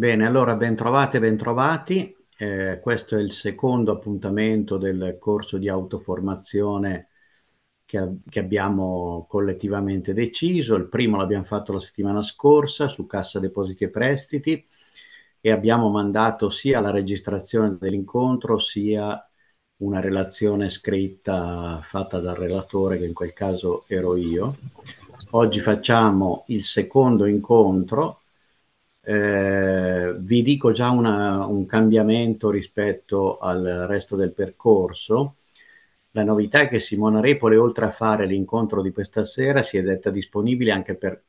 Bene, allora bentrovate, bentrovati. Eh, questo è il secondo appuntamento del corso di autoformazione che, che abbiamo collettivamente deciso. Il primo l'abbiamo fatto la settimana scorsa su Cassa Depositi e Prestiti e abbiamo mandato sia la registrazione dell'incontro sia una relazione scritta fatta dal relatore, che in quel caso ero io. Oggi facciamo il secondo incontro eh, vi dico già una, un cambiamento rispetto al resto del percorso. La novità è che Simona Repole, oltre a fare l'incontro di questa sera, si è detta disponibile anche per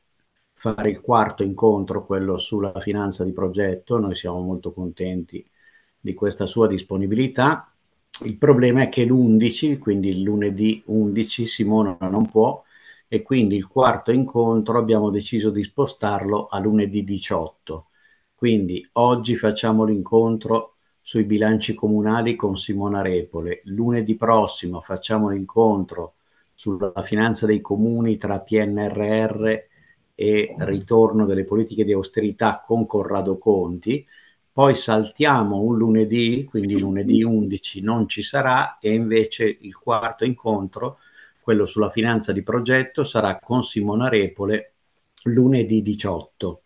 fare il quarto incontro, quello sulla finanza di progetto. Noi siamo molto contenti di questa sua disponibilità. Il problema è che l'11, quindi il lunedì 11, Simona non può, e quindi il quarto incontro abbiamo deciso di spostarlo a lunedì 18. Quindi oggi facciamo l'incontro sui bilanci comunali con Simona Repole, lunedì prossimo facciamo l'incontro sulla finanza dei comuni tra PNRR e ritorno delle politiche di austerità con Corrado Conti, poi saltiamo un lunedì, quindi lunedì 11 non ci sarà e invece il quarto incontro quello sulla finanza di progetto sarà con Simona Repole lunedì 18.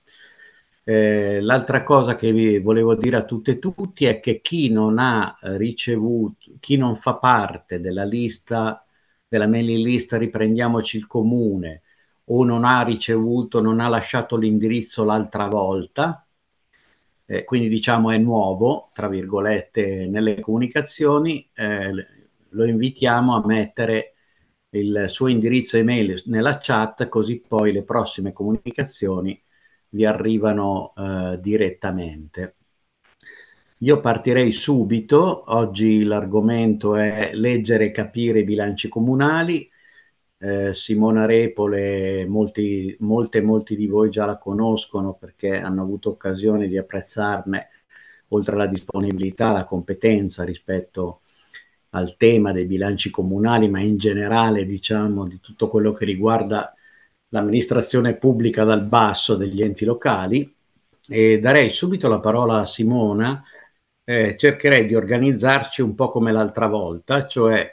Eh, l'altra cosa che vi volevo dire a tutte e tutti è che chi non ha ricevuto, chi non fa parte della lista, della mailing list Riprendiamoci il Comune o non ha ricevuto, non ha lasciato l'indirizzo l'altra volta, eh, quindi diciamo è nuovo, tra virgolette, nelle comunicazioni, eh, lo invitiamo a mettere il suo indirizzo email nella chat, così poi le prossime comunicazioni vi arrivano eh, direttamente. Io partirei subito, oggi l'argomento è leggere e capire i bilanci comunali, eh, Simona Repole, molti, molte, molti di voi già la conoscono perché hanno avuto occasione di apprezzarne, oltre alla disponibilità, la competenza rispetto a al tema dei bilanci comunali, ma in generale diciamo di tutto quello che riguarda l'amministrazione pubblica dal basso degli enti locali. E darei subito la parola a Simona. Eh, cercherei di organizzarci un po' come l'altra volta, cioè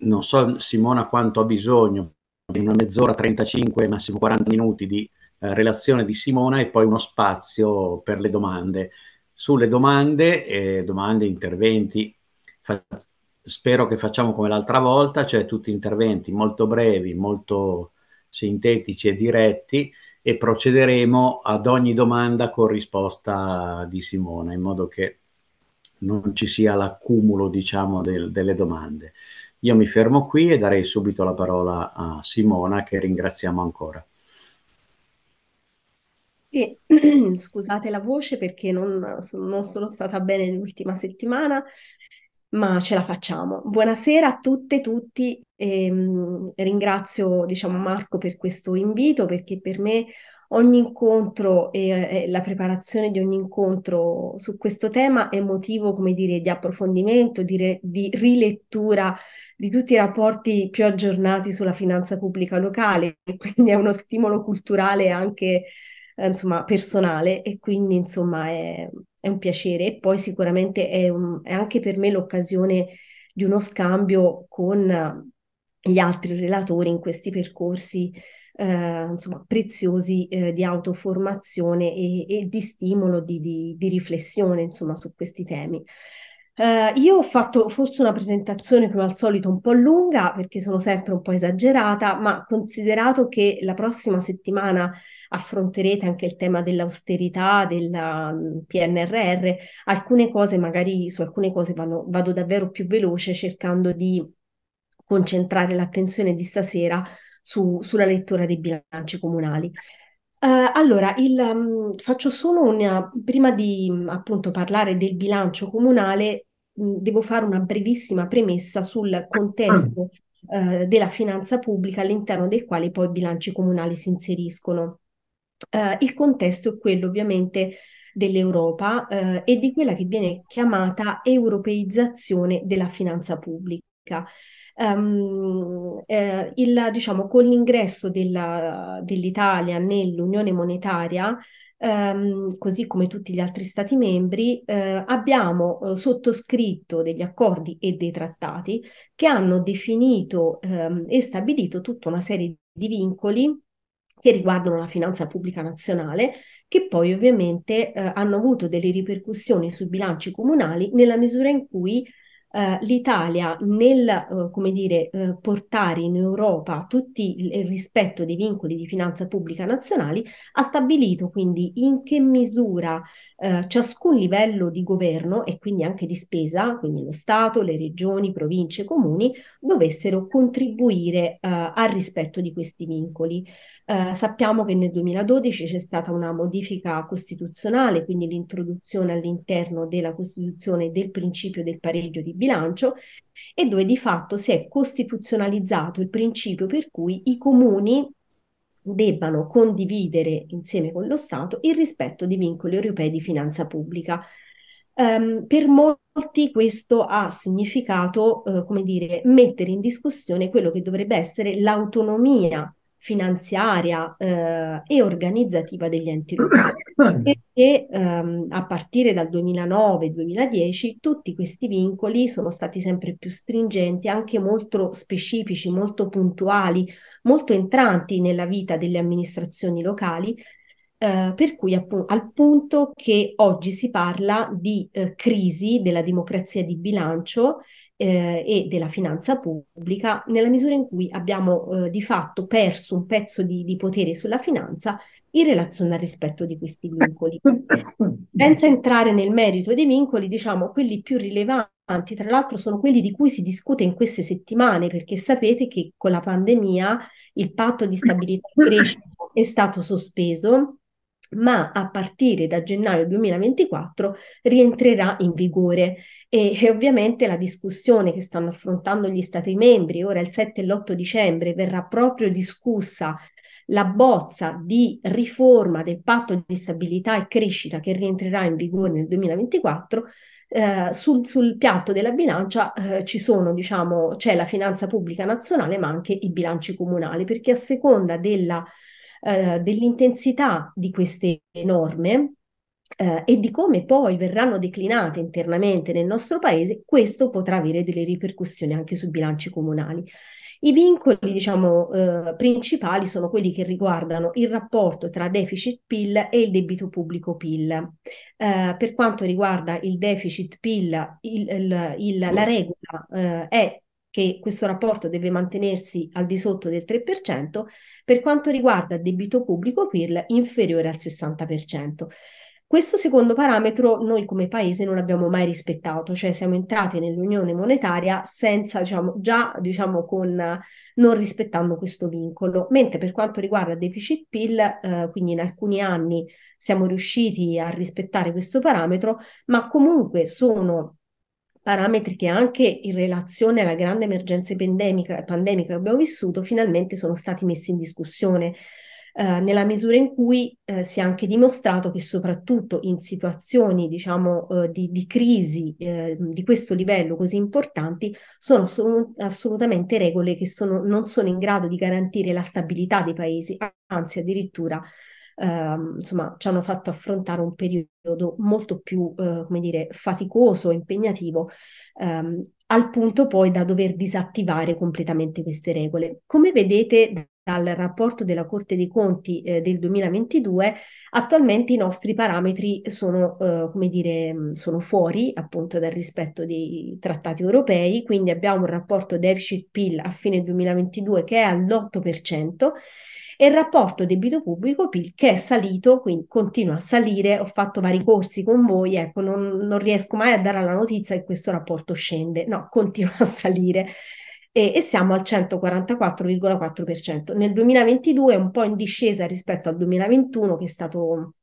non so Simona quanto ha bisogno, in una mezz'ora, 35, massimo 40 minuti di eh, relazione di Simona e poi uno spazio per le domande. Sulle domande, eh, domande, interventi, fa- spero che facciamo come l'altra volta, cioè tutti interventi molto brevi, molto sintetici e diretti e procederemo ad ogni domanda con risposta di Simona in modo che non ci sia l'accumulo diciamo del, delle domande. Io mi fermo qui e darei subito la parola a Simona che ringraziamo ancora. E, scusate la voce perché non, non sono stata bene l'ultima settimana ma ce la facciamo. Buonasera a tutte e tutti. E, ehm, mh, ringrazio diciamo, Marco per questo invito perché per me ogni incontro e, e, la preparazione di ogni incontro su questo tema è motivo, come dire, di approfondimento, di, re, di rilettura di tutti i rapporti più aggiornati sulla finanza pubblica locale, quindi è uno stimolo culturale anche eh, insomma, personale e quindi insomma è, è, un piacere e poi sicuramente è, un, è anche per me l'occasione di uno scambio con gli altri relatori in questi percorsi eh, insomma, preziosi eh, di autoformazione e, e di stimolo, di, di, di, riflessione insomma, su questi temi. Eh, io ho fatto forse una presentazione come al solito un po' lunga perché sono sempre un po' esagerata, ma considerato che la prossima settimana affronterete anche il tema dell'austerità, del mm, PNRR, alcune cose magari su alcune cose vanno, vado davvero più veloce cercando di concentrare l'attenzione di stasera su, sulla lettura dei bilanci comunali. Uh, allora, il, um, faccio solo una, prima di mm, appunto parlare del bilancio comunale, mh, devo fare una brevissima premessa sul contesto uh, della finanza pubblica all'interno del quale poi i bilanci comunali si inseriscono. Eh, il contesto è quello ovviamente dell'Europa eh, e di quella che viene chiamata europeizzazione della finanza pubblica. Um, eh, il, diciamo, con l'ingresso della, dell'Italia nell'Unione Monetaria, um, così come tutti gli altri Stati membri, eh, abbiamo eh, sottoscritto degli accordi e dei trattati che hanno definito ehm, e stabilito tutta una serie di vincoli che riguardano la finanza pubblica nazionale, che poi ovviamente eh, hanno avuto delle ripercussioni sui bilanci comunali nella misura in cui eh, l'Italia nel eh, dire, eh, portare in Europa tutti il, rispetto dei vincoli di finanza pubblica nazionali ha stabilito quindi in che misura eh, ciascun livello di governo e quindi anche di spesa, quindi lo Stato, le regioni, province, comuni, dovessero contribuire eh, al rispetto di questi vincoli. Eh, sappiamo che nel 2012 c'è stata una modifica costituzionale, quindi l'introduzione all'interno della Costituzione del principio del pareggio di bilancio e dove di fatto si è costituzionalizzato il principio per cui i comuni debbano condividere insieme con lo Stato il rispetto dei vincoli europei di finanza pubblica. Um, per molti questo ha significato, uh, come dire, mettere in discussione quello che dovrebbe essere l'autonomia finanziaria eh, e organizzativa degli enti locali, perché ehm, a partire dal 2009-2010 tutti questi vincoli sono stati sempre più stringenti, anche molto specifici, molto puntuali, molto entranti nella vita delle amministrazioni locali, eh, per cui appu- al punto che oggi si parla di eh, crisi della democrazia di bilancio eh, e della finanza pubblica nella misura in cui abbiamo eh, di fatto perso un pezzo di, di, potere sulla finanza in relazione al rispetto di questi vincoli. Senza entrare nel merito dei vincoli, diciamo quelli più rilevanti, tra l'altro sono quelli di cui si discute in queste settimane, perché sapete che con la pandemia il patto di stabilità e crescita è stato sospeso ma a partire da gennaio 2024 rientrerà in vigore e, e, ovviamente la discussione che stanno affrontando gli Stati membri ora il 7 e l'8 dicembre verrà proprio discussa la bozza di riforma del patto di stabilità e crescita che rientrerà in vigore nel 2024 eh, sul, sul, piatto della bilancia eh, ci sono, diciamo, c'è la finanza pubblica nazionale, ma anche i bilanci comunali, perché a seconda della eh, dell'intensità di queste norme eh, e di come poi verranno declinate internamente nel nostro paese, questo potrà avere delle ripercussioni anche sui bilanci comunali. I vincoli, diciamo, eh, principali sono quelli che riguardano il rapporto tra deficit PIL e il debito pubblico PIL. Eh, per quanto riguarda il deficit PIL, il, il, il, la regola eh, è che questo rapporto deve mantenersi al di sotto del 3%, per quanto riguarda debito pubblico PIL inferiore al 60%. Questo secondo parametro noi come paese non l'abbiamo mai rispettato, cioè siamo entrati nell'unione monetaria senza, diciamo, già diciamo, con, non rispettando questo vincolo, mentre per quanto riguarda deficit PIL, eh, quindi in alcuni anni siamo riusciti a rispettare questo parametro, ma comunque sono parametri che anche in relazione alla grande emergenza pandemica, pandemica che abbiamo vissuto finalmente sono stati messi in discussione. Eh, nella misura in cui eh, si è anche dimostrato che soprattutto in situazioni diciamo, eh, di, di, crisi eh, di questo livello così importanti sono assolut- assolutamente regole che sono, non sono in grado di garantire la stabilità dei paesi, anzi addirittura Ehm, insomma, ci hanno fatto affrontare un periodo molto più, eh, come dire, faticoso, impegnativo, ehm, al punto poi da dover disattivare completamente queste regole. Come vedete dal rapporto della Corte dei Conti eh, del 2022, attualmente i nostri parametri sono, eh, come dire, sono fuori appunto dal rispetto dei trattati europei, quindi abbiamo un rapporto deficit-PIL a fine 2022 che è all'8%, e il rapporto debito pubblico-PIL che è salito, quindi continua a salire, ho fatto vari corsi con voi, ecco, non, non riesco mai a dare la notizia che questo rapporto scende, no, continua a salire e, e siamo al 144,4%. Nel 2022 è un po' in discesa rispetto al 2021 che è stato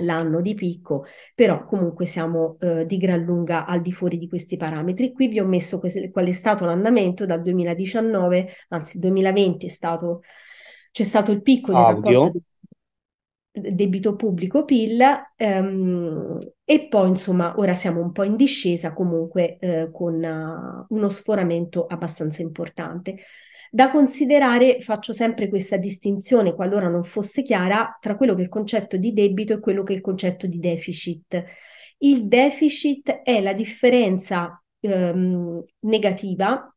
l'anno di picco, però comunque siamo eh, di gran lunga al di fuori di questi parametri. Qui vi ho messo qual è stato l'andamento dal 2019, anzi 2020 è stato c'è stato il picco del rapporto debito pubblico PIL ehm, e poi insomma ora siamo un po' in discesa comunque eh, con uh, uno sforamento abbastanza importante. Da considerare, faccio sempre questa distinzione qualora non fosse chiara, tra quello che è il concetto di debito e quello che è il concetto di deficit. Il deficit è la differenza ehm, negativa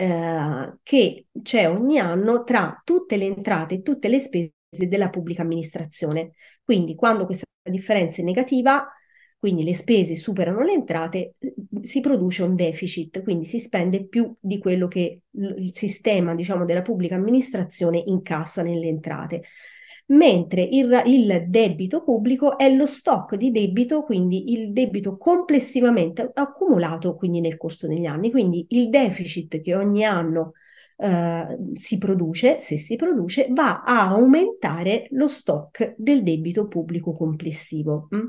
eh, che c'è ogni anno tra tutte le entrate e tutte le spese della pubblica amministrazione. Quindi quando questa differenza è negativa, quindi le spese superano le entrate, eh, si produce un deficit, quindi si spende più di quello che il sistema, diciamo, della pubblica amministrazione incassa nelle entrate mentre il, il debito pubblico è lo stock di debito, quindi il debito complessivamente accumulato quindi nel corso degli anni, quindi il deficit che ogni anno Uh, si produce, se si produce, va a aumentare lo stock del debito pubblico complessivo. Mm.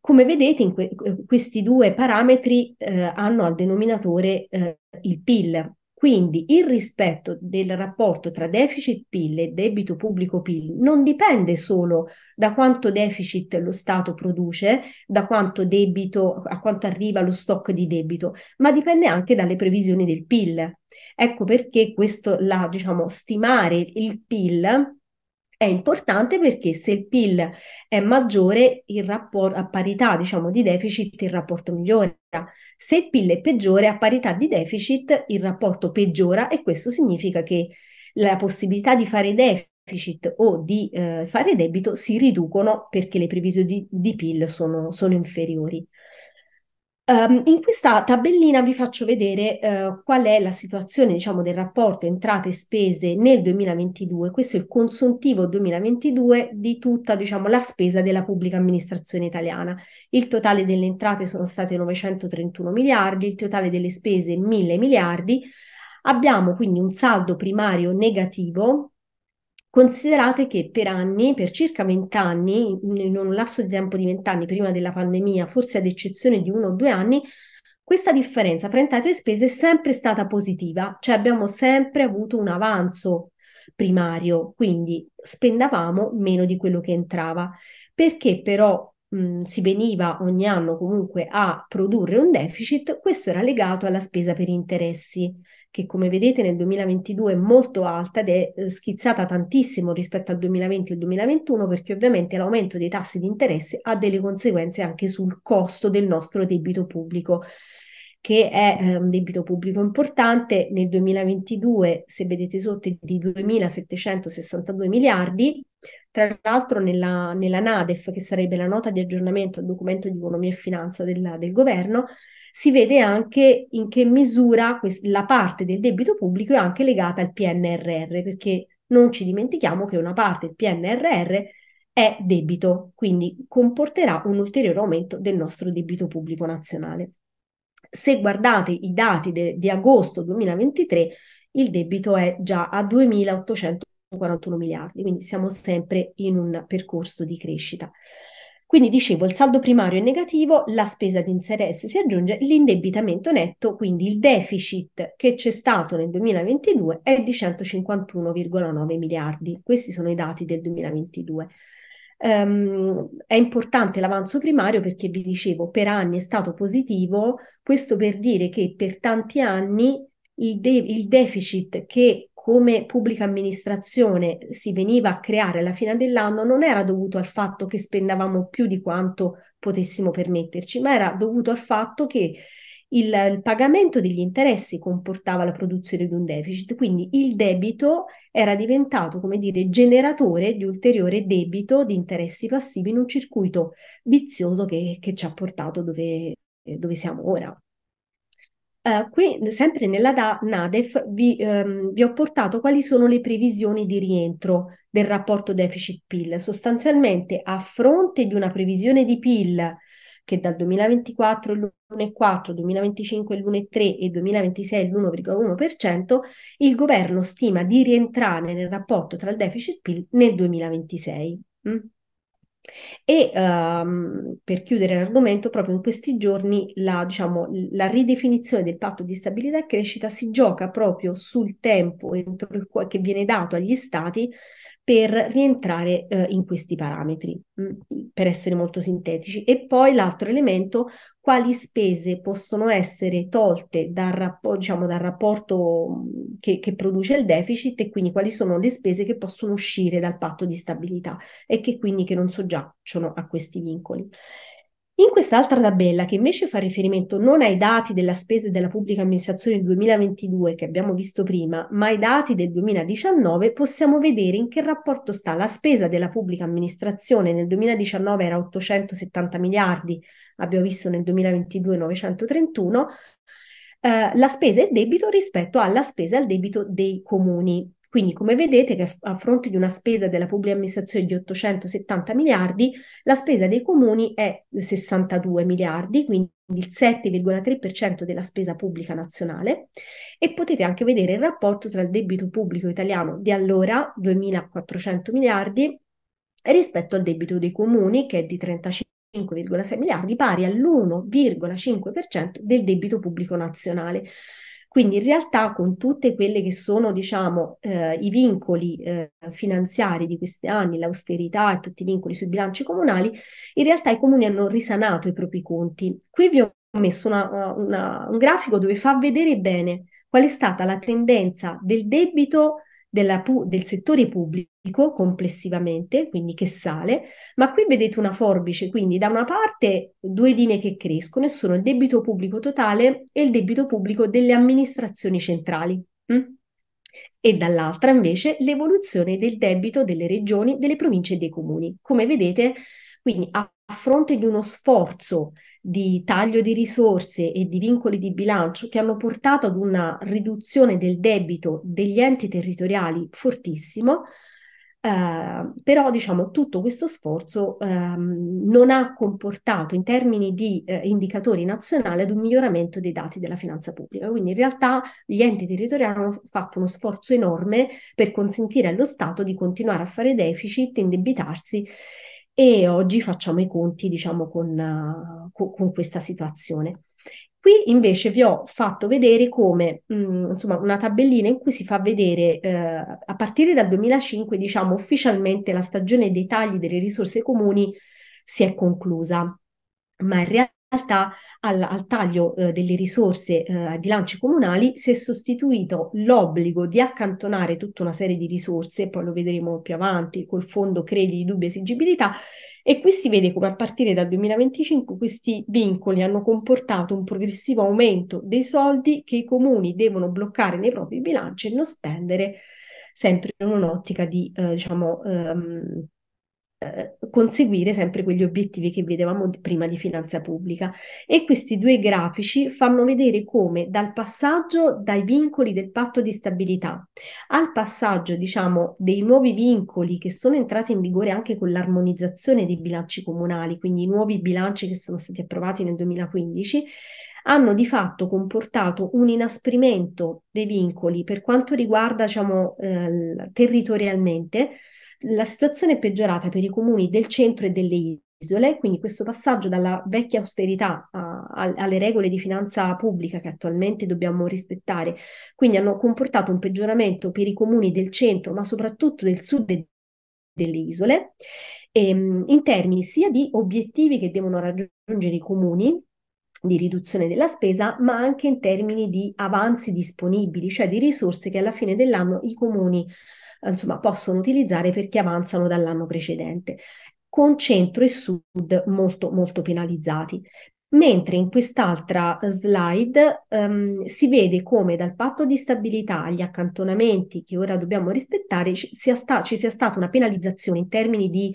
Come vedete, que- questi due parametri uh, hanno al denominatore uh, il PIL, quindi il rispetto del rapporto tra deficit PIL e debito pubblico PIL non dipende solo da quanto deficit lo Stato produce, da quanto debito, a quanto arriva lo stock di debito, ma dipende anche dalle previsioni del PIL. Ecco perché questo, la, diciamo, stimare il PIL è importante perché se il PIL è maggiore, il rapporto, a parità diciamo, di deficit, il rapporto migliora. Se il PIL è peggiore, a parità di deficit, il rapporto peggiora e questo significa che la possibilità di fare deficit o di eh, fare debito si riducono perché le previsioni di, di PIL sono, sono inferiori. Um, in questa tabellina vi faccio vedere uh, qual è la situazione, diciamo, del rapporto entrate e spese nel 2022. Questo è il consuntivo 2022 di tutta, diciamo, la spesa della pubblica amministrazione italiana. Il totale delle entrate sono state 931 miliardi, il totale delle spese 1000 miliardi. Abbiamo quindi un saldo primario negativo Considerate che per anni, per circa vent'anni, in un lasso di tempo di vent'anni prima della pandemia, forse ad eccezione di uno o due anni, questa differenza fra entrate e spese è sempre stata positiva, cioè abbiamo sempre avuto un avanzo primario, quindi spendavamo meno di quello che entrava. Perché però mh, si veniva ogni anno comunque a produrre un deficit, questo era legato alla spesa per interessi che come vedete nel 2022 è molto alta ed è eh, schizzata tantissimo rispetto al 2020 e al 2021 perché ovviamente l'aumento dei tassi di interesse ha delle conseguenze anche sul costo del nostro debito pubblico che è eh, un debito pubblico importante nel 2022 se vedete sotto è di 2.762 miliardi tra l'altro nella, nella NADEF, che sarebbe la nota di aggiornamento al documento di economia e finanza del, del governo, si vede anche in che misura la parte del debito pubblico è anche legata al PNRR, perché non ci dimentichiamo che una parte del PNRR è debito, quindi comporterà un ulteriore aumento del nostro debito pubblico nazionale. Se guardate i dati de- di agosto 2023, il debito è già a 2.800 41 miliardi, quindi siamo sempre in un percorso di crescita. Quindi dicevo, il saldo primario è negativo, la spesa di interesse si aggiunge, l'indebitamento netto, quindi il deficit che c'è stato nel 2022 è di 151,9 miliardi. Questi sono i dati del 2022. Um, ehm, è importante l'avanzo primario perché vi dicevo, per anni è stato positivo, questo per dire che per tanti anni il, de- il deficit che come pubblica amministrazione si veniva a creare alla fine dell'anno non era dovuto al fatto che spendavamo più di quanto potessimo permetterci, ma era dovuto al fatto che il, il, pagamento degli interessi comportava la produzione di un deficit, quindi il debito era diventato, come dire, generatore di ulteriore debito di interessi passivi in un circuito vizioso che, che ci ha portato dove, dove siamo ora. Uh, qui, sempre nella da- NADEF, vi, um, vi ho portato quali sono le previsioni di rientro del rapporto deficit-PIL. Sostanzialmente, a fronte di una previsione di PIL che dal 2024 è l'1,4, 2025 è l'1,3 e 2026 è l'1,1%, il governo stima di rientrare nel rapporto tra il deficit PIL nel 2026. Mm? E ehm, per chiudere l'argomento, proprio in questi giorni la, diciamo, la, ridefinizione del patto di stabilità e crescita si gioca proprio sul tempo entro il quale, che viene dato agli stati per rientrare eh, in questi parametri, mh, mm, per essere molto sintetici. E poi l'altro elemento, quali spese possono essere tolte dal, rapp- diciamo, dal rapporto mm, che, che, produce il deficit e quindi quali sono le spese che possono uscire dal patto di stabilità e che quindi che non soggiacciono a questi vincoli. In quest'altra tabella, che invece fa riferimento non ai dati della spesa della pubblica amministrazione 2022 che abbiamo visto prima, ma ai dati del 2019, possiamo vedere in che rapporto sta la spesa della pubblica amministrazione. Nel 2019 era 870 miliardi, abbiamo visto nel 2022 931, eh, la spesa e il debito rispetto alla spesa e al debito dei comuni. Quindi come vedete che a fronte di una spesa della pubblica amministrazione di 870 miliardi, la spesa dei comuni è 62 miliardi, quindi il 7,3% della spesa pubblica nazionale e potete anche vedere il rapporto tra il debito pubblico italiano di allora, 2.400 miliardi, rispetto al debito dei comuni che è di 35,6 miliardi, pari all'1,5% del debito pubblico nazionale. Quindi in realtà con tutte quelle che sono, diciamo, eh, i vincoli eh, finanziari di questi anni, l'austerità e tutti i vincoli sui bilanci comunali, in realtà i comuni hanno risanato i propri conti. Qui vi ho messo una, una, un grafico dove fa vedere bene qual è stata la tendenza del debito della, del settore pubblico complessivamente, quindi che sale, ma qui vedete una forbice, quindi da una parte due linee che crescono e sono il debito pubblico totale e il debito pubblico delle amministrazioni centrali. Mm? e dall'altra invece l'evoluzione del debito delle regioni, delle province e dei comuni. Come vedete, quindi a a fronte di uno sforzo di taglio di risorse e di vincoli di bilancio che hanno portato ad una riduzione del debito degli enti territoriali fortissimo, eh, però diciamo tutto questo sforzo eh, non ha comportato in termini di eh, indicatori nazionali ad un miglioramento dei dati della finanza pubblica. Quindi in realtà gli enti territoriali hanno fatto uno sforzo enorme per consentire allo Stato di continuare a fare deficit, indebitarsi e oggi facciamo i conti, diciamo, con, con, con questa situazione. Qui invece vi ho fatto vedere come, mh, mm, insomma, una tabellina in cui si fa vedere eh, a partire dal 2005, diciamo, ufficialmente la stagione dei tagli delle risorse comuni si è conclusa, ma in realtà al, al taglio eh, delle risorse eh, ai bilanci comunali si è sostituito l'obbligo di accantonare tutta una serie di risorse, poi lo vedremo più avanti col fondo crediti di dubbia esigibilità, e qui si vede come a partire dal 2025 questi vincoli hanno comportato un progressivo aumento dei soldi che i comuni devono bloccare nei propri bilanci e non spendere sempre in un'ottica di eh, diciamo, ehm, eh, conseguire sempre quegli obiettivi che vedevamo prima di finanza pubblica. E questi due grafici fanno vedere come dal passaggio dai vincoli del patto di stabilità al passaggio, diciamo, dei nuovi vincoli che sono entrati in vigore anche con l'armonizzazione dei bilanci comunali, quindi i nuovi bilanci che sono stati approvati nel 2015, hanno di fatto comportato un inasprimento dei vincoli per quanto riguarda, diciamo, eh, territorialmente la situazione è peggiorata per i comuni del centro e delle isole, quindi questo passaggio dalla vecchia austerità a, a, alle regole di finanza pubblica che attualmente dobbiamo rispettare, quindi hanno comportato un peggioramento per i comuni del centro, ma soprattutto del sud e delle isole, ehm, in termini sia di obiettivi che devono raggiungere i comuni, di riduzione della spesa, ma anche in termini di avanzi disponibili, cioè di risorse che alla fine dell'anno i comuni insomma, possono utilizzare perché avanzano dall'anno precedente, con centro e sud molto, molto penalizzati. Mentre in quest'altra slide um, si vede come dal patto di stabilità agli accantonamenti che ora dobbiamo rispettare ci sia, sta- ci sia stata una penalizzazione in termini di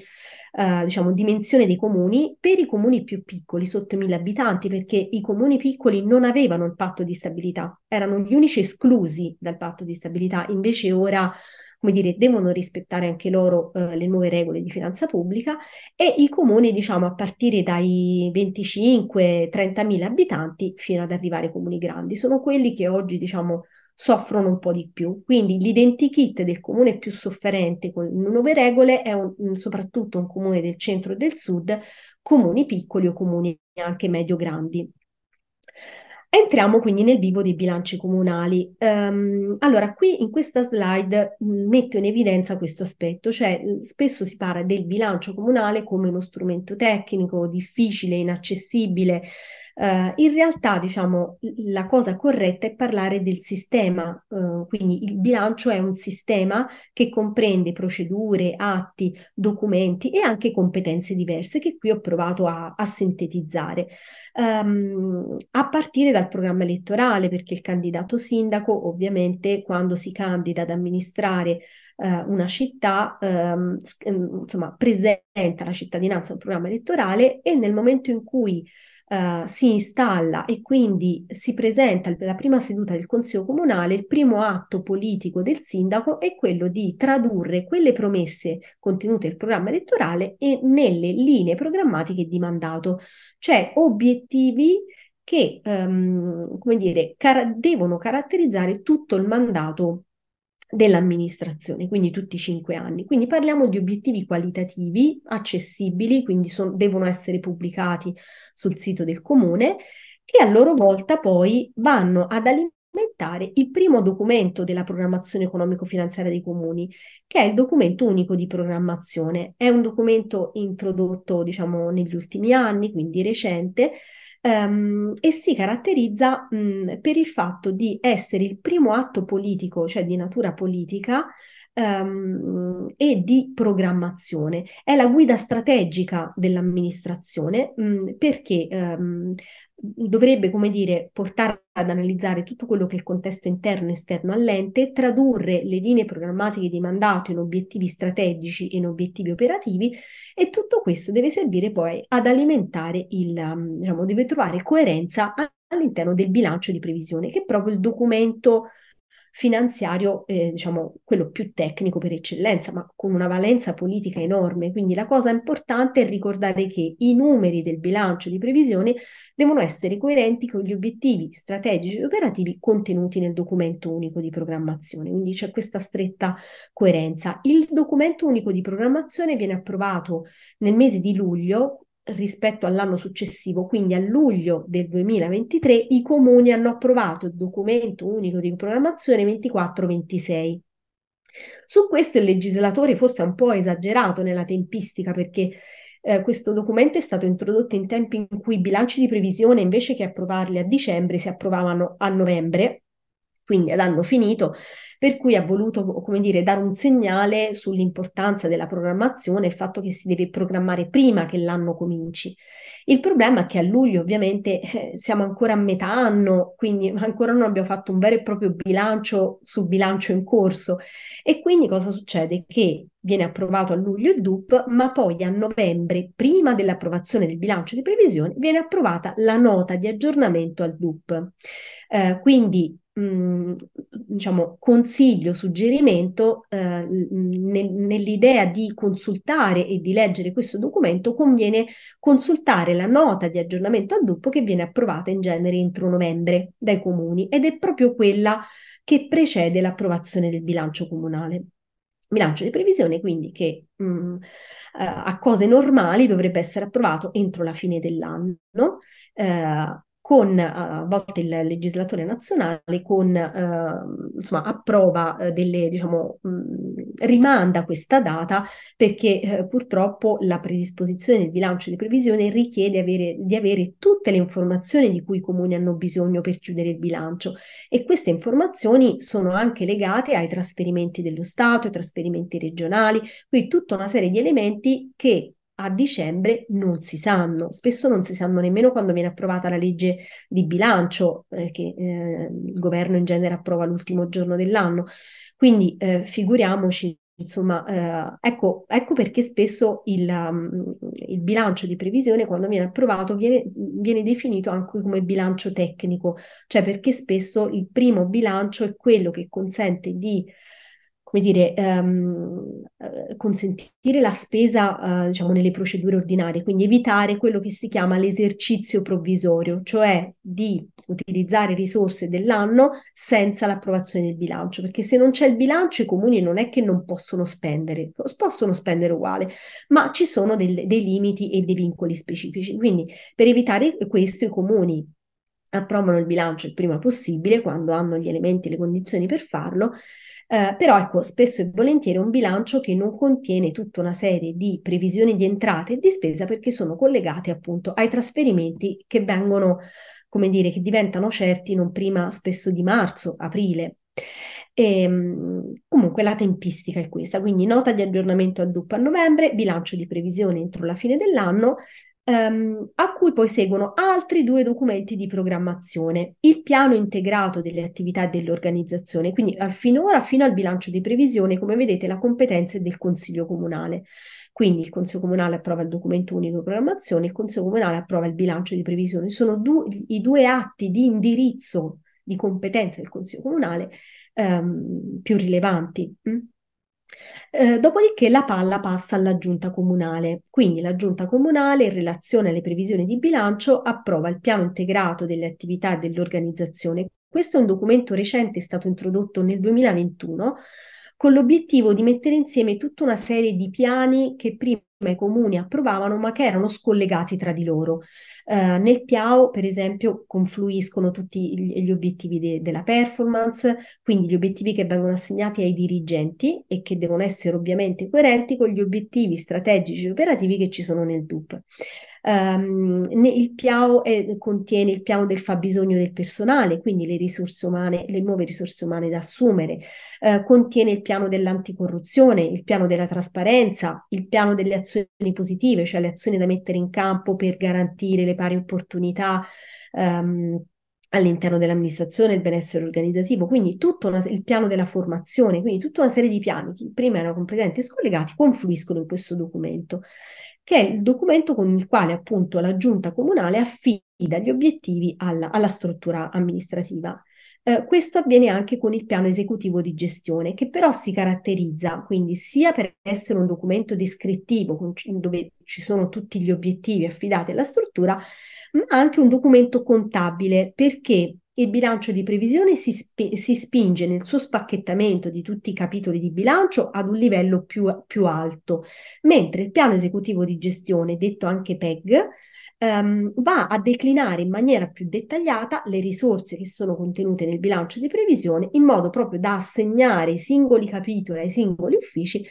uh, diciamo, dimensione dei comuni per i comuni più piccoli, sotto i 1000 abitanti, perché i comuni piccoli non avevano il patto di stabilità, erano gli unici esclusi dal patto di stabilità, invece ora come dire, devono rispettare anche loro eh, le nuove regole di finanza pubblica e i comuni, diciamo, a partire dai 25-30 mila abitanti fino ad arrivare ai comuni grandi. Sono quelli che oggi, diciamo, soffrono un po' di più. Quindi l'identikit del comune più sofferente con nuove regole è un, soprattutto un comune del centro e del sud, comuni piccoli o comuni anche medio-grandi. Entriamo quindi nel vivo dei bilanci comunali. Um, allora, qui in questa slide mm, metto in evidenza questo aspetto, cioè mm, spesso si parla del bilancio comunale come uno strumento tecnico difficile, inaccessibile, Uh, in realtà, diciamo, la cosa corretta è parlare del sistema, uh, quindi il bilancio è un sistema che comprende procedure, atti, documenti e anche competenze diverse che qui ho provato a, a sintetizzare, um, a partire dal programma elettorale, perché il candidato sindaco ovviamente quando si candida ad amministrare eh, una città um, insomma, presenta la cittadinanza un programma elettorale e nel momento in cui eh, si installa e quindi si presenta la prima seduta del Consiglio Comunale, il primo atto politico del sindaco è quello di tradurre quelle promesse contenute nel programma elettorale e nelle linee programmatiche di mandato, cioè obiettivi che ehm, come dire, car- devono caratterizzare tutto il mandato dell'amministrazione, quindi tutti i cinque anni. Quindi parliamo di obiettivi qualitativi, accessibili, quindi son, devono essere pubblicati sul sito del comune, che a loro volta poi vanno ad alimentare il primo documento della programmazione economico-finanziaria dei comuni, che è il documento unico di programmazione. È un documento introdotto, diciamo, negli ultimi anni, quindi recente, ehm, e si caratterizza mh, mhmm, per il fatto di essere il primo atto politico, cioè di natura politica, ehm, e di programmazione. È la guida strategica dell'amministrazione mh, mhmm, perché ehm, dovrebbe, come dire, portare ad analizzare tutto quello che è il contesto interno e esterno all'ente, tradurre le linee programmatiche di mandato in obiettivi strategici e in obiettivi operativi e tutto questo deve servire poi ad alimentare il, um, diciamo, deve trovare coerenza all'interno del bilancio di previsione, che è proprio il documento finanziario, eh, diciamo quello più tecnico per eccellenza, ma con una valenza politica enorme. Quindi la cosa importante è ricordare che i numeri del bilancio di previsione devono essere coerenti con gli obiettivi strategici e operativi contenuti nel documento unico di programmazione. Quindi c'è questa stretta coerenza. Il documento unico di programmazione viene approvato nel mese di luglio rispetto all'anno successivo, quindi a luglio del 2023, i comuni hanno approvato il documento unico di programmazione 24-26. Su questo il legislatore forse ha un po' esagerato nella tempistica perché eh, questo documento è stato introdotto in tempi in cui i bilanci di previsione invece che approvarli a dicembre si approvavano a novembre quindi ad anno finito, per cui ha voluto, come dire, dare un segnale sull'importanza della programmazione, il fatto che si deve programmare prima che l'anno cominci. Il problema è che a luglio ovviamente eh, siamo ancora a metà anno, quindi ancora non abbiamo fatto un vero e proprio bilancio su bilancio in corso e quindi cosa succede? Che viene approvato a luglio il DUP, ma poi a novembre, prima dell'approvazione del bilancio di previsione, viene approvata la nota di aggiornamento al DUP. Eh, quindi Mm, diciamo, consiglio, suggerimento eh, nel, nell'idea di consultare e di leggere questo documento, conviene consultare la nota di aggiornamento a DUP che viene approvata in genere entro novembre dai comuni ed è proprio quella che precede l'approvazione del bilancio comunale bilancio di previsione, quindi che mh, mm, eh, a cose normali dovrebbe essere approvato entro la fine dell'anno. Eh, con eh, a volte il legislatore nazionale con, eh, insomma, approva eh, delle, diciamo, mh, rimanda questa data perché eh, purtroppo la predisposizione del bilancio di previsione richiede avere, di avere tutte le informazioni di cui i comuni hanno bisogno per chiudere il bilancio e queste informazioni sono anche legate ai trasferimenti dello Stato, ai trasferimenti regionali, quindi tutta una serie di elementi che a dicembre non si sanno, spesso non si sanno nemmeno quando viene approvata la legge di bilancio, eh, che eh, il governo in genere approva l'ultimo giorno dell'anno. Quindi eh, figuriamoci, insomma, eh, ecco, ecco, perché spesso il, mm, il, bilancio di previsione, quando viene approvato, viene, viene definito anche come bilancio tecnico, cioè perché spesso il primo bilancio è quello che consente di come dire, ehm, eh, consentire la spesa eh, diciamo, nelle procedure ordinarie, quindi evitare quello che si chiama l'esercizio provvisorio, cioè di utilizzare risorse dell'anno senza l'approvazione del bilancio, perché se non c'è il bilancio i comuni non è che non possono spendere, possono spendere uguale, ma ci sono del, dei limiti e dei vincoli specifici. Quindi per evitare questo i comuni approvano il bilancio il prima possibile quando hanno gli elementi e le condizioni per farlo eh, però ecco, spesso e volentieri un bilancio che non contiene tutta una serie di previsioni di entrate e di spesa perché sono collegate appunto ai trasferimenti che vengono, come dire, che diventano certi non prima spesso di marzo, aprile. E, ehm, comunque la tempistica è questa, quindi nota di aggiornamento a DUP a novembre, bilancio di previsione entro la fine dell'anno, ehm, a cui poi seguono altri due documenti di programmazione, il piano integrato delle attività dell'organizzazione, quindi al eh, finora fino al bilancio di previsione, come vedete la competenza è del Consiglio Comunale. Quindi il Consiglio Comunale approva il documento unico di programmazione, il Consiglio Comunale approva il bilancio di previsione, sono due, i due atti di indirizzo di competenza del Consiglio Comunale ehm, più rilevanti. Hm? Eh, dopodiché la palla passa alla giunta comunale, quindi la giunta comunale in relazione alle previsioni di bilancio approva il piano integrato delle attività dell'organizzazione. Questo è un documento recente, è stato introdotto nel 2021 con l'obiettivo di mettere insieme tutta una serie di piani che prima i comuni approvavano ma che erano scollegati tra di loro. Eh, nel Piau, per esempio, confluiscono tutti gli obiettivi de- della performance, quindi gli obiettivi che vengono assegnati ai dirigenti e che devono essere ovviamente coerenti con gli obiettivi strategici e operativi che ci sono nel DUP. Um, il piano eh, contiene il piano del fabbisogno del personale, quindi le risorse umane, le nuove risorse umane da assumere, uh, contiene il piano dell'anticorruzione, il piano della trasparenza, il piano delle azioni positive, cioè le azioni da mettere in campo per garantire le pari opportunità. Um, all'interno dell'amministrazione, il benessere organizzativo, quindi tutto una, il piano della formazione, quindi tutta una serie di piani che prima erano completamente scollegati, confluiscono in questo documento che è il documento con il quale appunto la giunta comunale affida gli obiettivi alla, alla struttura amministrativa. Eh, questo avviene anche con il piano esecutivo di gestione, che però si caratterizza quindi sia per essere un documento descrittivo con, dove ci sono tutti gli obiettivi affidati alla struttura, ma anche un documento contabile perché il bilancio di previsione si, sp- si, spinge nel suo spacchettamento di tutti i capitoli di bilancio ad un livello più, più alto, mentre il piano esecutivo di gestione, detto anche PEG, ehm, va a declinare in maniera più dettagliata le risorse che sono contenute nel bilancio di previsione in modo proprio da assegnare i singoli capitoli ai singoli uffici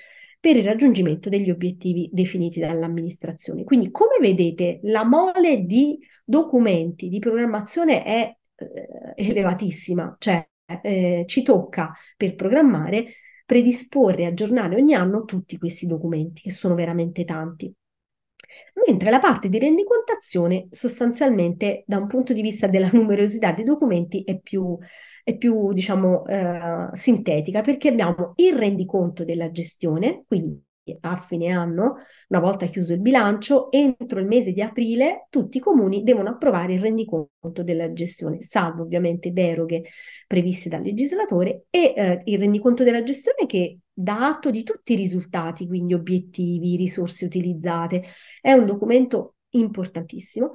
per il raggiungimento degli obiettivi definiti dall'amministrazione. Quindi, come vedete, la mole di documenti di programmazione è eh, elevatissima, cioè eh, ci tocca per programmare predisporre e aggiornare ogni anno tutti questi documenti, che sono veramente tanti. Mentre la parte di rendicontazione sostanzialmente da un punto di vista della numerosità dei documenti è più, è più diciamo, eh, sintetica perché abbiamo il rendiconto della gestione, quindi a fine anno, una volta chiuso il bilancio, entro il mese di aprile tutti i comuni devono approvare il rendiconto della gestione, salvo ovviamente deroghe previste dal legislatore e eh, il rendiconto della gestione che dà atto di tutti i risultati, quindi obiettivi, risorse utilizzate. È un documento importantissimo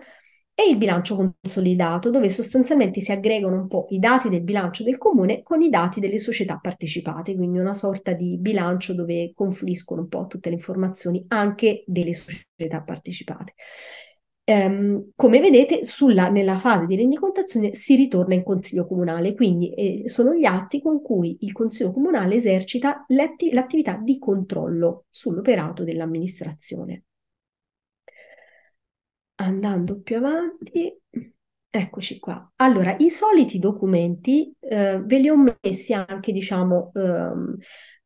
e il bilancio consolidato, dove sostanzialmente si aggregano un po' i dati del bilancio del comune con i dati delle società partecipate, quindi una sorta di bilancio dove confluiscono un po' tutte le informazioni anche delle società partecipate. Ehm, come vedete, sulla, nella fase di rendicontazione si ritorna in consiglio comunale, quindi eh, sono gli atti con cui il consiglio comunale esercita l'attività di controllo sull'operato dell'amministrazione andando più avanti, eccoci qua. Allora, i soliti documenti eh, ve li ho messi anche, diciamo, ehm,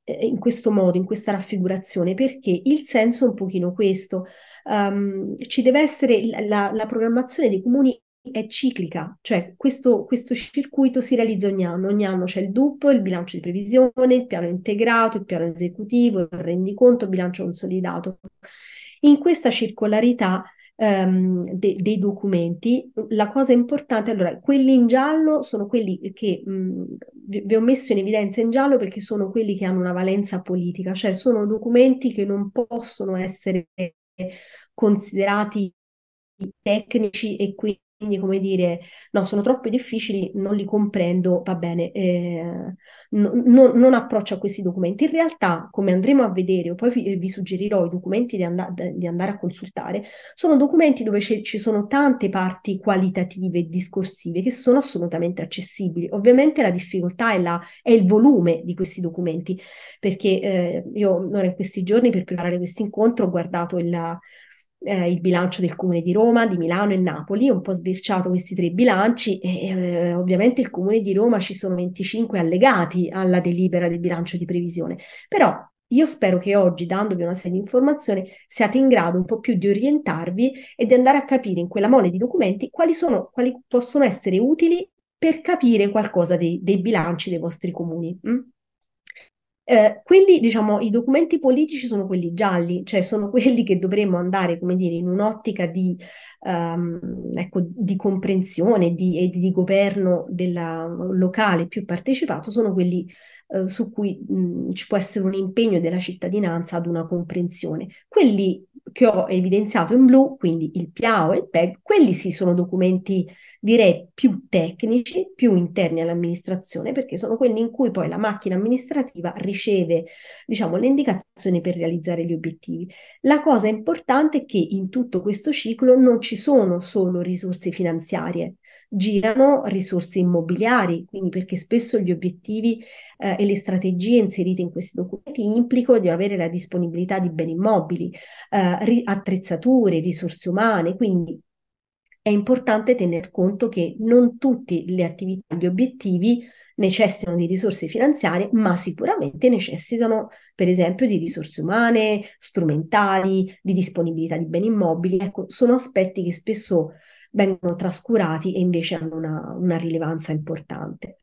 eh, in questo modo, in questa raffigurazione, perché il senso è un pochino questo. Um, ci deve essere la, la, programmazione dei comuni è ciclica, cioè questo, questo circuito si realizza ogni anno, ogni anno c'è il DUP, il bilancio di previsione, il piano integrato, il piano esecutivo, il rendiconto, il bilancio consolidato. In questa circolarità ehm, de- dei documenti. La cosa importante, allora, quelli in giallo sono quelli che mh, vi-, vi ho messo in evidenza in giallo perché sono quelli che hanno una valenza politica, cioè sono documenti che non possono essere considerati tecnici e quindi quindi come dire, no, sono troppo difficili, non li comprendo, va bene, eh, no, no, non approccio a questi documenti. In realtà, come andremo a vedere, o poi vi, vi suggerirò i documenti di, and- di, andare a consultare, sono documenti dove c- ci sono tante parti qualitative e discorsive che sono assolutamente accessibili. Ovviamente la difficoltà è, la, è il volume di questi documenti, perché eh, io in questi giorni per preparare questo incontro ho guardato il eh, il bilancio del Comune di Roma, di Milano e Napoli, un po' sbirciato questi tre bilanci e eh, ovviamente il Comune di Roma ci sono 25 allegati alla delibera del bilancio di previsione, però io spero che oggi, dandovi una serie di informazioni, siate in grado un po' più di orientarvi e di andare a capire in quella mole di documenti quali, sono, quali possono essere utili per capire qualcosa dei, dei bilanci dei vostri comuni. Hm? Eh, quelli, diciamo, i documenti politici sono quelli gialli, cioè sono quelli che dovremmo andare, come dire, in un'ottica di, um, ecco, di comprensione di, e di, governo della, locale più partecipato, sono quelli uh, su cui mh, ci può essere un impegno della cittadinanza ad una comprensione. Quelli che ho evidenziato in blu, quindi il PIAO e il PEG, quelli sì sono documenti direi più tecnici, più interni all'amministrazione, perché sono quelli in cui poi la macchina amministrativa riceve, diciamo, le indicazioni per realizzare gli obiettivi. La cosa importante è che in tutto questo ciclo non ci sono solo risorse finanziarie, girano risorse immobiliari, quindi perché spesso gli obiettivi eh, e le strategie inserite in questi documenti implicano di avere la disponibilità di beni immobili, eh, attrezzature, risorse umane, quindi è importante tener conto che non tutte le attività, gli obiettivi necessitano di risorse finanziarie, ma sicuramente necessitano, per esempio, di risorse umane, strumentali, di disponibilità di beni immobili. Ecco, sono aspetti che spesso vengono trascurati e invece hanno una, una rilevanza importante.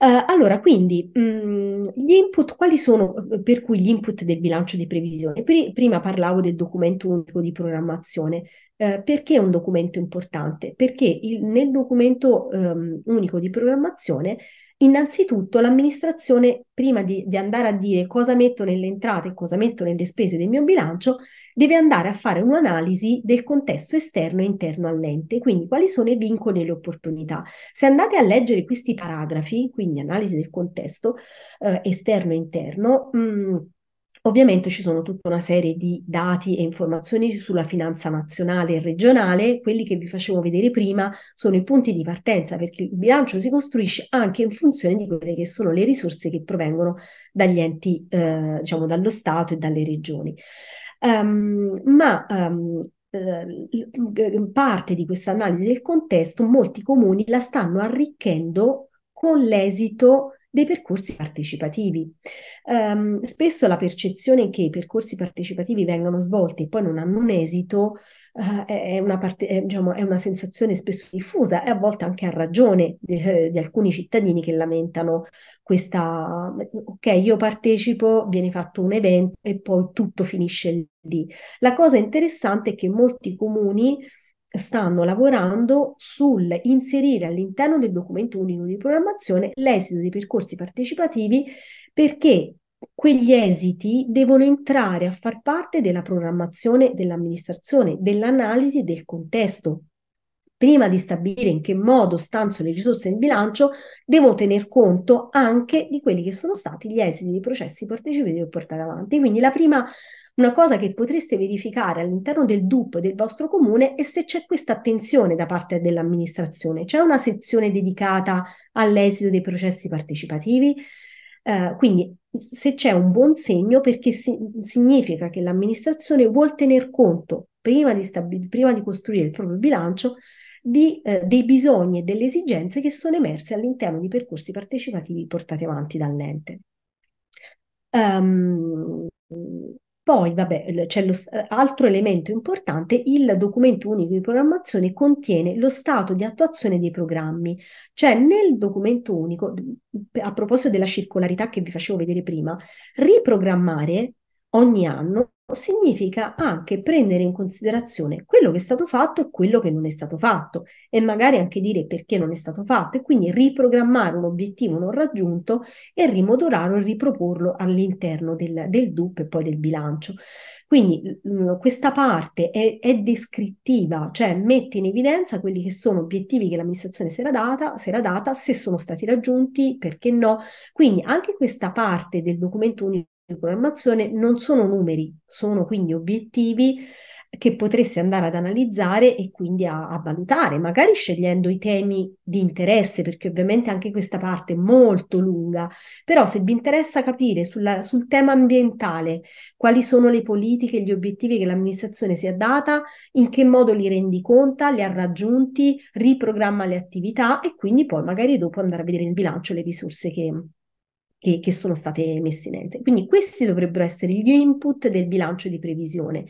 Uh, allora, quindi mh, mm, gli input, quali sono eh, per cui gli input del bilancio di previsione? Pri- prima parlavo del documento unico di programmazione. Uh, perché è un documento importante? Perché il, nel documento um, unico di programmazione Innanzitutto l'amministrazione, prima di, di, andare a dire cosa metto nelle entrate e cosa metto nelle spese del mio bilancio, deve andare a fare un'analisi del contesto esterno e interno all'ente, quindi quali sono i vincoli e le opportunità. Se andate a leggere questi paragrafi, quindi analisi del contesto eh, esterno e interno, mh, mm, Ovviamente ci sono tutta una serie di dati e informazioni sulla finanza nazionale e regionale, quelli che vi facevo vedere prima sono i punti di partenza perché il bilancio si costruisce anche in funzione di quelle che sono le risorse che provengono dagli enti, eh, diciamo dallo Stato e dalle regioni. Um, ma um, parte di questa analisi del contesto molti comuni la stanno arricchendo con l'esito dei percorsi partecipativi. Um, spesso la percezione che i percorsi partecipativi vengano svolti e poi non hanno un esito uh, è, una parte, è, eh, diciamo, è, una sensazione spesso diffusa e a volte anche a ragione di, eh, di, alcuni cittadini che lamentano questa, ok, io partecipo, viene fatto un evento e poi tutto finisce lì. La cosa interessante è che molti comuni stanno lavorando sul inserire all'interno del documento unico di programmazione l'esito dei percorsi partecipativi perché quegli esiti devono entrare a far parte della programmazione dell'amministrazione, dell'analisi del contesto. Prima di stabilire in che modo stanzo le risorse in bilancio, devo tener conto anche di quelli che sono stati gli esiti dei processi partecipativi che ho portato avanti. Quindi la prima una cosa che potreste verificare all'interno del DUP del vostro comune è se c'è questa attenzione da parte dell'amministrazione. C'è una sezione dedicata all'esito dei processi partecipativi? Eh, quindi se c'è un buon segno perché si- significa che l'amministrazione vuol tener conto, prima di, stabi- prima di costruire il proprio bilancio, di, eh, dei bisogni e delle esigenze che sono emerse all'interno di percorsi partecipativi portati avanti dall'ente. Um, poi, vabbè, c'è l'altro eh, elemento importante, il documento unico di programmazione contiene lo stato di attuazione dei programmi, cioè nel documento unico, a proposito della circolarità che vi facevo vedere prima, riprogrammare ogni anno significa anche prendere in considerazione quello che è stato fatto e quello che non è stato fatto e magari anche dire perché non è stato fatto e quindi riprogrammare un obiettivo non raggiunto e rimodorarlo e riproporlo all'interno del, del DUP e poi del bilancio. Quindi mh, mm, mm, questa parte è, è, descrittiva, cioè mette in evidenza quelli che sono obiettivi che l'amministrazione si era data, si era data se sono stati raggiunti, perché no. Quindi anche questa parte del documento unico di programmazione non sono numeri, sono quindi obiettivi che potresti andare ad analizzare e quindi a, a, valutare, magari scegliendo i temi di interesse, perché ovviamente anche questa parte è molto lunga, però se vi interessa capire sulla, sul tema ambientale quali sono le politiche gli obiettivi che l'amministrazione si è data, in che modo li rendi conto, li ha raggiunti, riprogramma le attività e quindi poi magari dopo andare a vedere il bilancio le risorse che, che, che sono state messe in ente. Quindi questi dovrebbero essere gli input del bilancio di previsione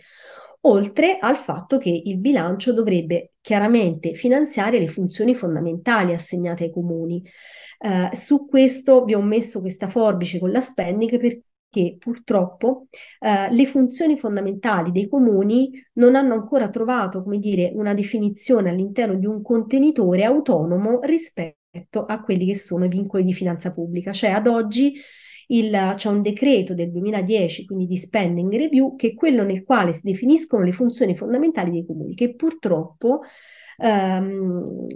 oltre al fatto che il bilancio dovrebbe chiaramente finanziare le funzioni fondamentali assegnate ai comuni. Eh, su questo vi ho messo questa forbice con la spending perché purtroppo eh, le funzioni fondamentali dei comuni non hanno ancora trovato, come dire, una definizione all'interno di un contenitore autonomo rispetto rispetto a quelli che sono i vincoli di finanza pubblica, cioè ad oggi il, c'è un decreto del 2010, quindi di spending review, che è quello nel quale si definiscono le funzioni fondamentali dei comuni, che purtroppo ehm,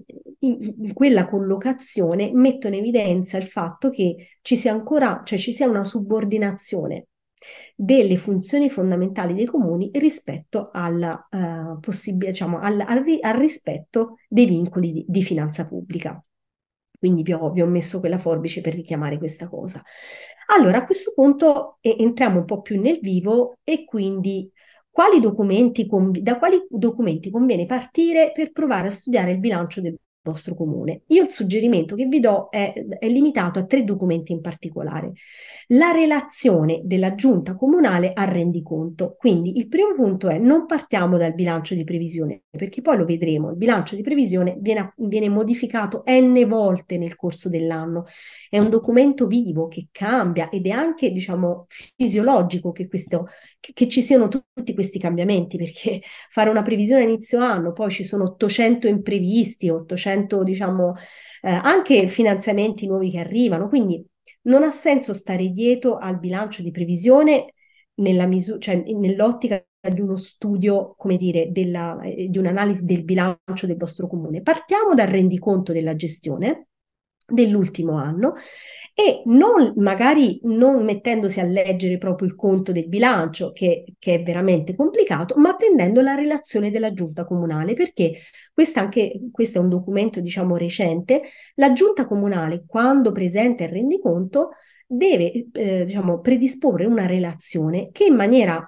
in, in, quella collocazione mettono in evidenza il fatto che ci sia ancora, cioè ci sia una subordinazione delle funzioni fondamentali dei comuni rispetto alla, eh, diciamo, al, al, al, rispetto dei vincoli di, di finanza pubblica. Quindi vi ho, vi ho messo quella forbice per richiamare questa cosa. Allora, a questo punto eh, entriamo un po' più nel vivo e quindi quali conv- da quali documenti conviene partire per provare a studiare il bilancio del vostro comune. Io il suggerimento che vi do è, è, limitato a tre documenti in particolare. La relazione della giunta comunale al rendiconto. Quindi il primo punto è non partiamo dal bilancio di previsione, perché poi lo vedremo, il bilancio di previsione viene, viene modificato n volte nel corso dell'anno. È un documento vivo che cambia ed è anche, diciamo, fisiologico che, questo, che, che ci siano tutti questi cambiamenti, perché fare una previsione a inizio anno, poi ci sono 800 imprevisti, 800 100 diciamo, eh, anche finanziamenti nuovi che arrivano, quindi non ha senso stare dietro al bilancio di previsione nella misura, cioè nell'ottica di uno studio, come dire, della, eh, di un'analisi del bilancio del vostro comune. Partiamo dal rendiconto della gestione, dell'ultimo anno e non, magari non mettendosi a leggere proprio il conto del bilancio, che, che, è veramente complicato, ma prendendo la relazione della giunta comunale, perché anche, questo è un documento diciamo recente, la giunta comunale quando presenta il rendiconto deve eh, diciamo, predisporre una relazione che in maniera,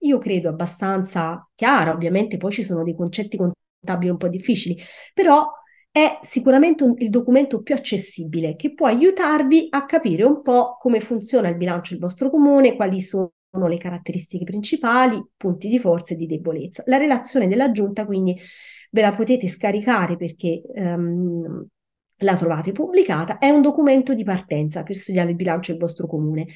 io credo, abbastanza chiara, ovviamente poi ci sono dei concetti contabili un po' difficili, però è sicuramente un, il documento più accessibile che può aiutarvi a capire un po' come funziona il bilancio del vostro comune, quali sono le caratteristiche principali, punti di forza e di debolezza. La relazione della giunta quindi ve la potete scaricare perché um, la trovate pubblicata, è un documento di partenza per studiare il bilancio del vostro comune.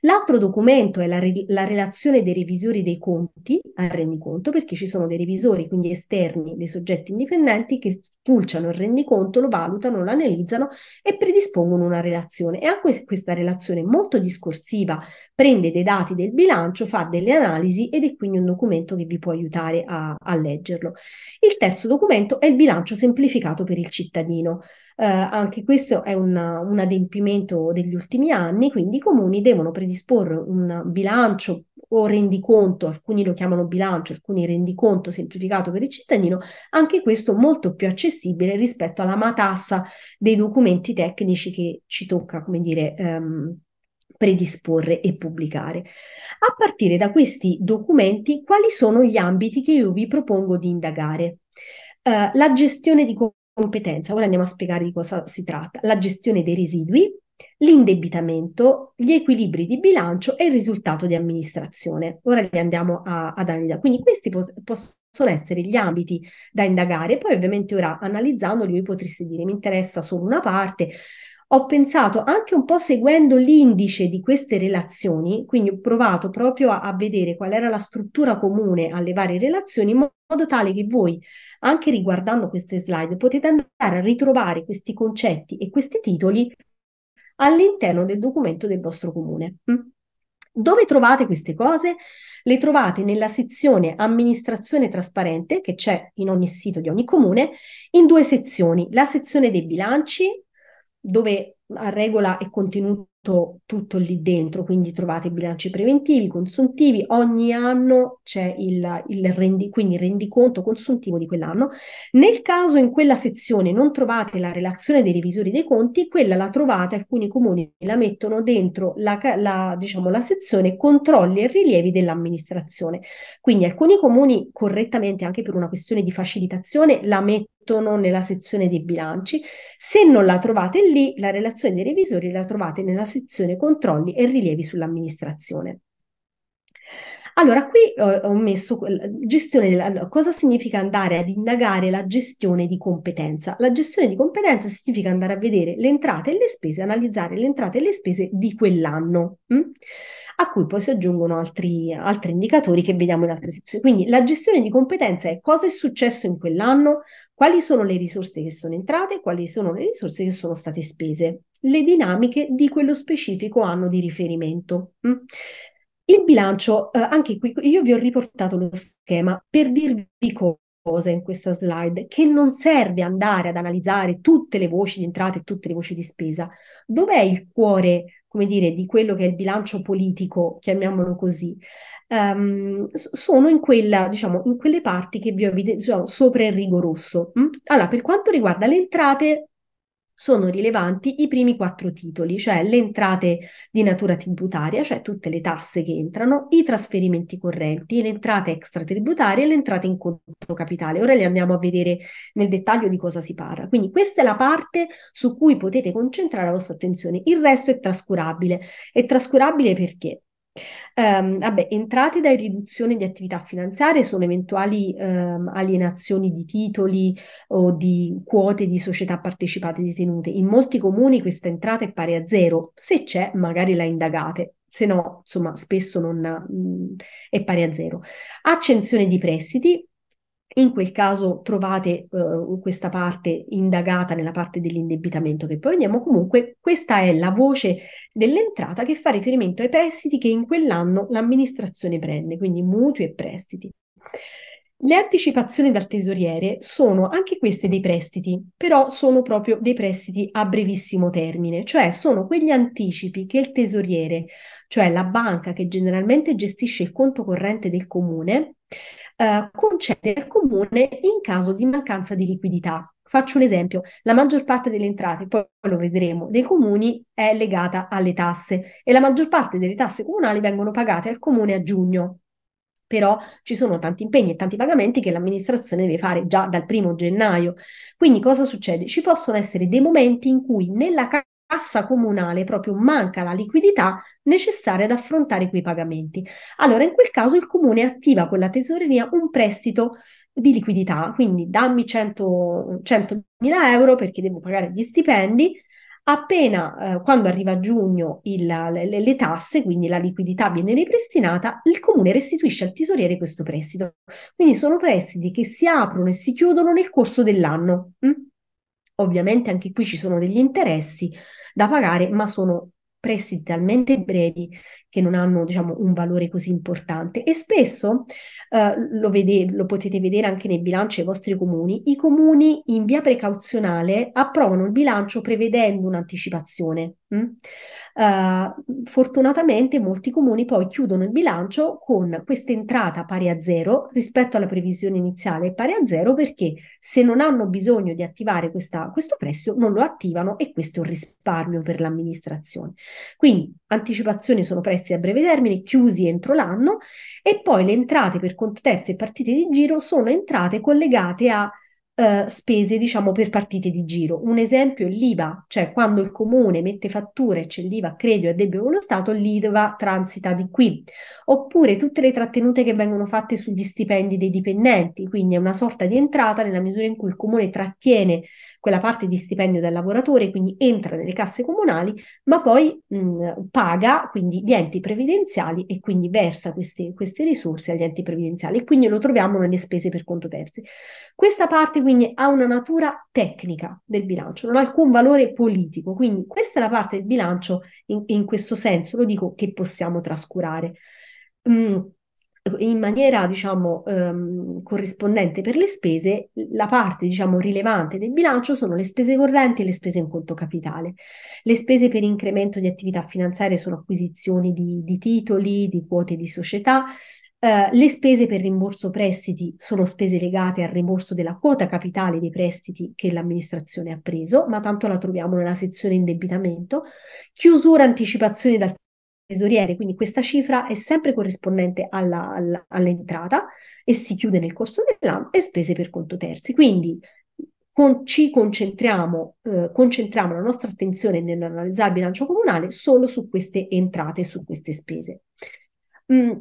L'altro documento è la, re- la, relazione dei revisori dei conti al rendiconto, perché ci sono dei revisori, quindi esterni, dei soggetti indipendenti che spulciano il rendiconto, lo valutano, lo analizzano e predispongono una relazione. E anche questa relazione molto discorsiva, prende dei dati del bilancio, fa delle analisi ed è quindi un documento che vi può aiutare a, a leggerlo. Il terzo documento è il bilancio semplificato per il cittadino. Eh, anche questo è una, un adempimento degli ultimi anni, quindi i comuni devono predisporre un bilancio o rendiconto, alcuni lo chiamano bilancio, alcuni rendiconto semplificato per il cittadino, anche questo molto più accessibile rispetto alla matassa dei documenti tecnici che ci tocca, come dire, ehm, predisporre e pubblicare. A partire da questi documenti, quali sono gli ambiti che io vi propongo di indagare? Uh, la gestione di competenza, ora andiamo a spiegare di cosa si tratta, la gestione dei residui, l'indebitamento, gli equilibri di bilancio e il risultato di amministrazione. Ora li andiamo a, ad analizzare. Quindi questi po- possono essere gli ambiti da indagare, poi ovviamente ora analizzandoli voi potreste dire mi interessa solo una parte, ho pensato anche un po' seguendo l'indice di queste relazioni, quindi ho provato proprio a, a, vedere qual era la struttura comune alle varie relazioni, in modo tale che voi, anche riguardando queste slide, potete andare a ritrovare questi concetti e questi titoli all'interno del documento del vostro comune. Mm? Dove trovate queste cose? Le trovate nella sezione amministrazione trasparente che c'è in ogni sito di ogni comune in due sezioni, la sezione dei bilanci dove a regola è contenuto tutto lì dentro, quindi trovate bilanci preventivi, consuntivi, ogni anno c'è il, il, rendi, quindi rendiconto consuntivo di quell'anno. Nel caso in quella sezione non trovate la relazione dei revisori dei conti, quella la trovate, alcuni comuni la mettono dentro la, la, diciamo, la sezione controlli e rilievi dell'amministrazione. Quindi alcuni comuni correttamente, anche per una questione di facilitazione, la mettono nella sezione dei bilanci. Se non la trovate lì, la relazione dei revisori la trovate nella sezione controlli e rilievi sull'amministrazione. Allora, qui eh, ho messo gestione della, cosa significa andare ad indagare la gestione di competenza? La gestione di competenza significa andare a vedere le entrate e le spese, analizzare le entrate e le spese di quell'anno, mh? Mm? a cui poi si aggiungono altri, altri indicatori che vediamo in altre sezioni. Quindi la gestione di competenza è cosa è successo in quell'anno, quali sono le risorse che sono entrate, quali sono le risorse che sono state spese, le dinamiche di quello specifico anno di riferimento. Mm? Il bilancio, eh, anche qui io vi ho riportato lo schema per dirvi cosa in questa slide che non serve andare ad analizzare tutte le voci di entrata e tutte le voci di spesa. Dov'è il cuore come dire, di quello che è il bilancio politico, chiamiamolo così, um, sono in, quella, diciamo, in quelle parti che vi ho evidenziato sopra il rigo rosso. Mm? Allora, per quanto riguarda le entrate, sono rilevanti i primi quattro titoli, cioè le entrate di natura tributaria, cioè tutte le tasse che entrano, i trasferimenti correnti, le entrate extratributarie e le entrate in conto capitale. Ora le andiamo a vedere nel dettaglio di cosa si parla. Quindi questa è la parte su cui potete concentrare la vostra attenzione. Il resto è trascurabile. È trascurabile perché? Um, vabbè, entrate da riduzione di attività finanziarie sono eventuali um, alienazioni di titoli o di quote di società partecipate detenute. In molti comuni questa entrata è pari a zero, se c'è magari la indagate, se no, insomma, spesso non mh, mm, è pari a zero. Accensione di prestiti, in quel caso trovate uh, questa parte indagata nella parte dell'indebitamento che poi vediamo. Comunque, questa è la voce dell'entrata che fa riferimento ai prestiti che in quell'anno l'amministrazione prende, quindi mutui e prestiti. Le anticipazioni dal tesoriere sono anche queste dei prestiti, però sono proprio dei prestiti a brevissimo termine, cioè sono quegli anticipi che il tesoriere, cioè la banca che generalmente gestisce il conto corrente del comune, eh, concede al comune in caso di mancanza di liquidità. Faccio un esempio, la maggior parte delle entrate, poi lo vedremo, dei comuni è legata alle tasse e la maggior parte delle tasse comunali vengono pagate al comune a giugno, però ci sono tanti impegni e tanti pagamenti che l'amministrazione deve fare già dal primo gennaio. Quindi cosa succede? Ci possono essere dei momenti in cui nella cassa comunale proprio manca la liquidità necessaria ad affrontare quei pagamenti. Allora, in quel caso il comune attiva con la tesoreria un prestito di liquidità, quindi dammi 100.000 euro perché devo pagare gli stipendi. Appena eh, quando arriva a giugno il, le, le, tasse, quindi la liquidità viene ripristinata, il comune restituisce al tesoriere questo prestito. Quindi sono prestiti che si aprono e si chiudono nel corso dell'anno. Mm? Ovviamente anche qui ci sono degli interessi da pagare, ma sono prestiti talmente brevi che non hanno diciamo, un valore così importante e spesso eh, lo, vede, lo, potete vedere anche nei bilanci dei vostri comuni, i comuni in via precauzionale approvano il bilancio prevedendo un'anticipazione. Mh? Mm? Eh, fortunatamente molti comuni poi chiudono il bilancio con questa entrata pari a zero rispetto alla previsione iniziale pari a zero perché se non hanno bisogno di attivare questa, questo prestito non lo attivano e questo è un risparmio per l'amministrazione. Quindi anticipazioni sono prestiti a breve termine chiusi entro l'anno e poi le entrate per conto terzi e partite di giro sono entrate collegate a eh, spese, diciamo, per partite di giro. Un esempio è l'IVA, cioè quando il comune mette fatture e c'è l'IVA, credito e debito con lo Stato, l'IVA transita di qui. Oppure tutte le trattenute che vengono fatte sugli stipendi dei dipendenti, quindi è una sorta di entrata nella misura in cui il comune trattiene quella parte di stipendio del lavoratore, quindi entra nelle casse comunali, ma poi mh, paga quindi gli enti previdenziali e quindi versa queste, queste risorse agli enti previdenziali e quindi lo troviamo nelle spese per conto terzi. Questa parte quindi ha una natura tecnica del bilancio, non ha alcun valore politico, quindi questa è la parte del bilancio in, in questo senso, lo dico, che possiamo trascurare. Mm, in maniera, diciamo, ehm, corrispondente per le spese, la parte, diciamo, rilevante del bilancio sono le spese correnti e le spese in conto capitale. Le spese per incremento di attività finanziarie sono acquisizioni di, di titoli, di quote di società, Uh, le spese per rimborso prestiti sono spese legate al rimborso della quota capitale dei prestiti che l'amministrazione ha preso, ma tanto la troviamo nella sezione indebitamento. Chiusura anticipazione dal tesoriere, quindi questa cifra è sempre corrispondente alla, alla, all'entrata e si chiude nel corso dell'anno e spese per conto terzi. Quindi con, ci concentriamo, eh, concentriamo la nostra attenzione nell'analizzare il bilancio comunale solo su queste entrate e su queste spese. Mm,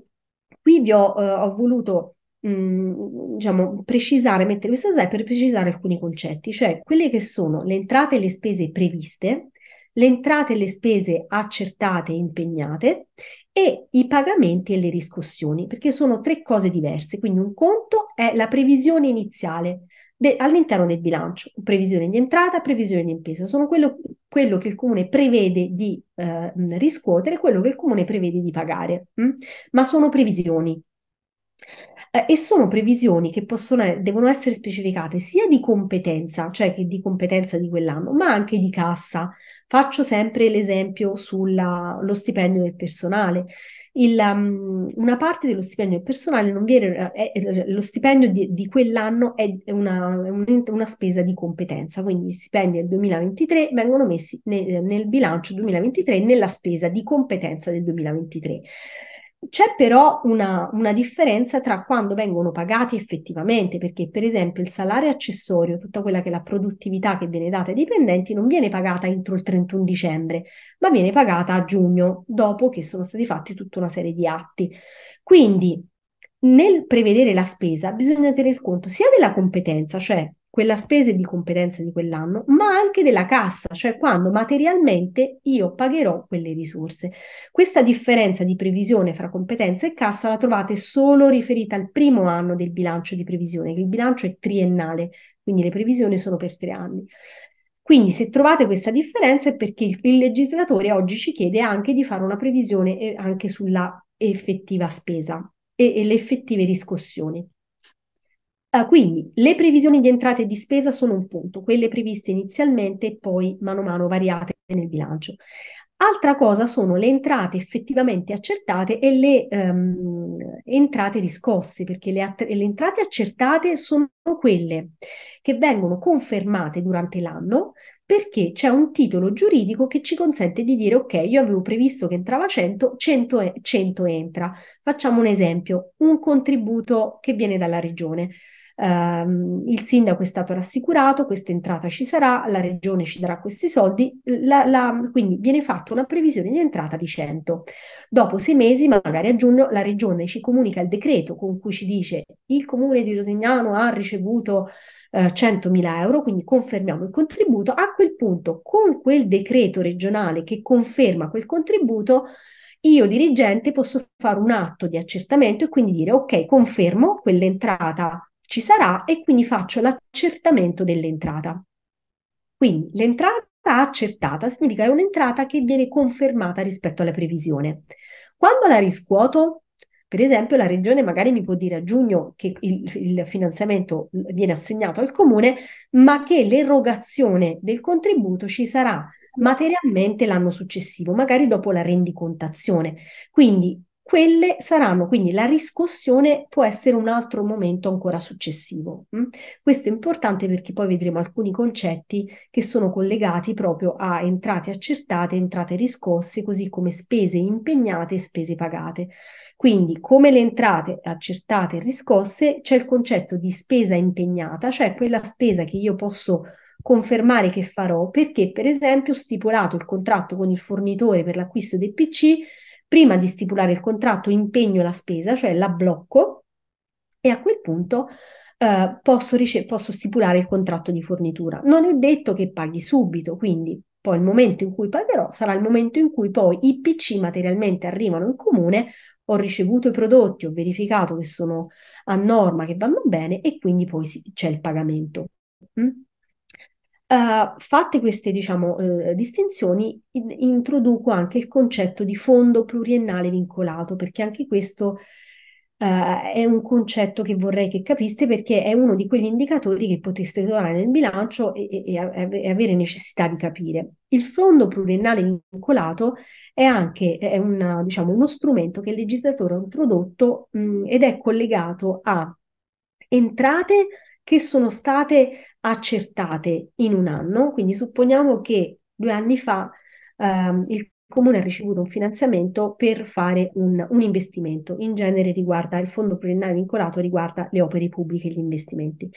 qui vi ho, eh, ho voluto mh, mm, diciamo, precisare, mettere questa slide per precisare alcuni concetti, cioè quelle che sono le entrate e le spese previste le entrate e le spese accertate e impegnate e i pagamenti e le riscossioni, perché sono tre cose diverse. Quindi un conto è la previsione iniziale de- all'interno del bilancio, previsione di entrata, previsione di impresa, sono quello, quello che il comune prevede di eh, riscuotere, quello che il comune prevede di pagare, mh? Mm? ma sono previsioni. Eh, e sono previsioni che possono, devono essere specificate sia di competenza, cioè che di competenza di quell'anno, ma anche di cassa. Faccio sempre l'esempio sullo stipendio del personale. Il, um, una parte dello stipendio del personale non viene, è, eh, è, eh, eh, lo stipendio di, di quell'anno è una, una, spesa di competenza, quindi gli stipendi del 2023 vengono messi nel, nel bilancio 2023 nella spesa di competenza del 2023. C'è però una, una, differenza tra quando vengono pagati effettivamente, perché per esempio il salario accessorio, tutta quella che è la produttività che viene data ai dipendenti, non viene pagata entro il 31 dicembre, ma viene pagata a giugno, dopo che sono stati fatti tutta una serie di atti. Quindi nel prevedere la spesa bisogna tener conto sia della competenza, cioè quella spesa di competenza di quell'anno, ma anche della cassa, cioè quando materialmente io pagherò quelle risorse. Questa differenza di previsione fra competenza e cassa la trovate solo riferita al primo anno del bilancio di previsione, il bilancio è triennale, quindi le previsioni sono per tre anni. Quindi se trovate questa differenza è perché il, il legislatore oggi ci chiede anche di fare una previsione eh, anche sulla effettiva spesa e, e le effettive riscossioni. Uh, quindi le previsioni di entrate e di spesa sono un punto, quelle previste inizialmente e poi mano a mano variate nel bilancio. Altra cosa sono le entrate effettivamente accertate e le um, entrate riscosse, perché le, att- le, entrate accertate sono quelle che vengono confermate durante l'anno perché c'è un titolo giuridico che ci consente di dire ok, io avevo previsto che entrava 100, 100, e- 100 entra. Facciamo un esempio, un contributo che viene dalla regione Ehm, il sindaco è stato rassicurato, questa entrata ci sarà, la regione ci darà questi soldi, la, la, quindi viene fatta una previsione di entrata di 100. Dopo sei mesi, magari a giugno, la regione ci comunica il decreto con cui ci dice il comune di Rosignano ha ricevuto eh, 100.000 euro, quindi confermiamo il contributo. A quel punto, con quel decreto regionale che conferma quel contributo, io dirigente posso fare un atto di accertamento e quindi dire ok, confermo quell'entrata ci sarà e quindi faccio l'accertamento dell'entrata. Quindi l'entrata accertata significa è un'entrata che viene confermata rispetto alla previsione. Quando la riscuoto, per esempio, la regione magari mi può dire a giugno che il, il finanziamento viene assegnato al comune, ma che l'erogazione del contributo ci sarà materialmente l'anno successivo, magari dopo la rendicontazione. Quindi quelle saranno quindi la riscossione può essere un altro momento ancora successivo. Mm? Questo è importante perché poi vedremo alcuni concetti che sono collegati proprio a entrate accertate, entrate riscosse, così come spese impegnate e spese pagate. Quindi, come le entrate accertate e riscosse, c'è il concetto di spesa impegnata, cioè quella spesa che io posso confermare che farò perché, per esempio, ho stipulato il contratto con il fornitore per l'acquisto dei PC prima di stipulare il contratto impegno la spesa, cioè la blocco e a quel punto eh, posso, rice- posso stipulare il contratto di fornitura. Non è detto che paghi subito, quindi poi il momento in cui pagherò sarà il momento in cui poi i PC materialmente arrivano in comune, ho ricevuto i prodotti, ho verificato che sono a norma, che vanno bene e quindi poi sì, c'è il pagamento. Mm? Eh, fatte queste, diciamo, uh, distinzioni, in- introduco anche il concetto di fondo pluriennale vincolato, perché anche questo uh, è un concetto che vorrei che capiste, perché è uno di quegli indicatori che poteste trovare nel bilancio e, e-, e avere necessità di capire. Il fondo pluriennale vincolato è anche è una, diciamo, uno strumento che il legislatore ha introdotto mh, ed è collegato a entrate che sono state accertate in un anno, quindi supponiamo che due anni fa ehm, il comune ha ricevuto un finanziamento per fare un, un, investimento, in genere riguarda il fondo pluriennale vincolato, riguarda le opere pubbliche e gli investimenti.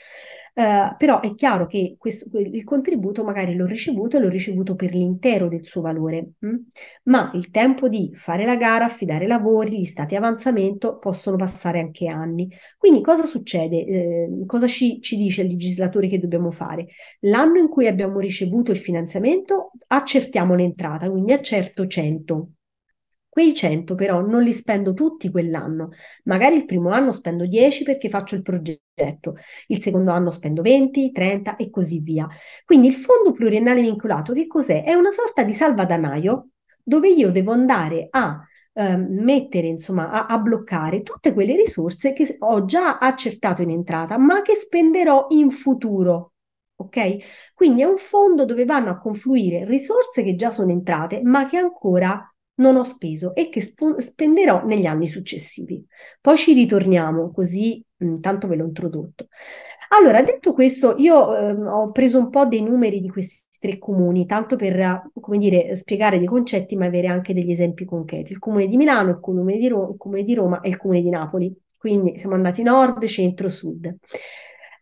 Eh, però è chiaro che questo, il contributo magari l'ho ricevuto e l'ho ricevuto per l'intero del suo valore, mh? Mm? ma il tempo di fare la gara, affidare lavori, gli stati avanzamento possono passare anche anni. Quindi cosa succede? Eh, cosa ci, ci dice il legislatore che dobbiamo fare? L'anno in cui abbiamo ricevuto il finanziamento accertiamo l'entrata, quindi accerto 100 Quei 100 però non li spendo tutti quell'anno. Magari il primo anno spendo 10 perché faccio il progetto, il secondo anno spendo 20, 30 e così via. Quindi il fondo pluriennale vincolato che cos'è? È una sorta di salvadanaio dove io devo andare a ehm, mettere, insomma, a, a bloccare tutte quelle risorse che ho già accertato in entrata, ma che spenderò in futuro. Ok? Quindi è un fondo dove vanno a confluire risorse che già sono entrate, ma che ancora non ho speso e che sp- spenderò negli anni successivi. Poi ci ritorniamo, così mh, tanto ve l'ho introdotto. Allora, detto questo, io ehm, ho preso un po' dei numeri di questi tre comuni, tanto per, come dire, spiegare dei concetti, ma avere anche degli esempi concreti. Il comune di Milano, il comune di, Ro- il comune di Roma e il comune di Napoli. Quindi siamo andati nord, centro, sud.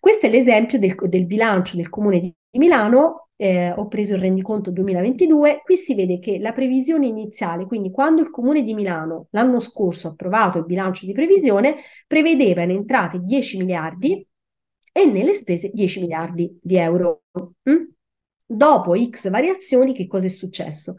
Questo è l'esempio del, del bilancio del comune di Milano eh, ho preso il rendiconto 2022, qui si vede che la previsione iniziale, quindi quando il Comune di Milano l'anno scorso ha approvato il bilancio di previsione, prevedeva in entrate 10 miliardi e nelle spese 10 miliardi di euro. Mm? Dopo X variazioni, che cosa è successo?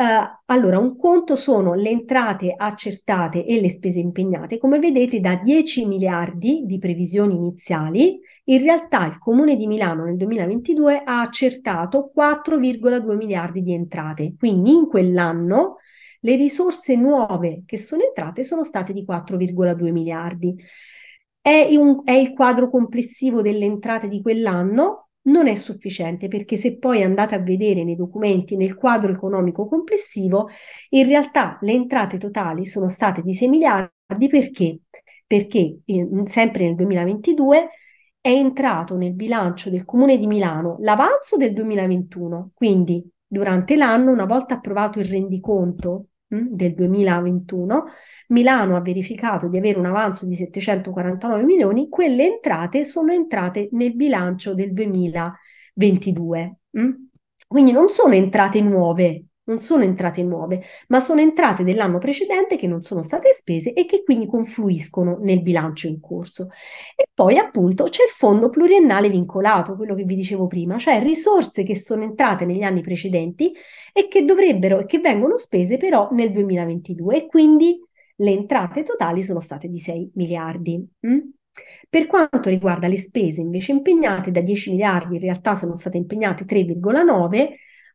Uh, allora, un conto sono le entrate accertate e le spese impegnate. Come vedete, da 10 miliardi di previsioni iniziali, in realtà il Comune di Milano nel 2022 ha accertato 4,2 miliardi di entrate. Quindi in quell'anno le risorse nuove che sono entrate sono state di 4,2 miliardi. È, un, è il quadro complessivo delle entrate di quell'anno non è sufficiente perché se poi andate a vedere nei documenti nel quadro economico complessivo, in realtà le entrate totali sono state di 6 miliardi perché? Perché eh, sempre nel 2022 è entrato nel bilancio del Comune di Milano l'avanzo del 2021, quindi durante l'anno, una volta approvato il rendiconto Mm, del 2021, Milano ha verificato di avere un avanzo di 749 milioni, quelle entrate sono entrate nel bilancio del 2022. Mm. Quindi non sono entrate nuove, non sono entrate nuove, ma sono entrate dell'anno precedente che non sono state spese e che quindi confluiscono nel bilancio in corso. E poi appunto c'è il fondo pluriennale vincolato, quello che vi dicevo prima, cioè risorse che sono entrate negli anni precedenti e che dovrebbero e che vengono spese però nel 2022 e quindi le entrate totali sono state di 6 miliardi. Mm? Per quanto riguarda le spese invece impegnate da 10 miliardi, in realtà sono state impegnate 3,9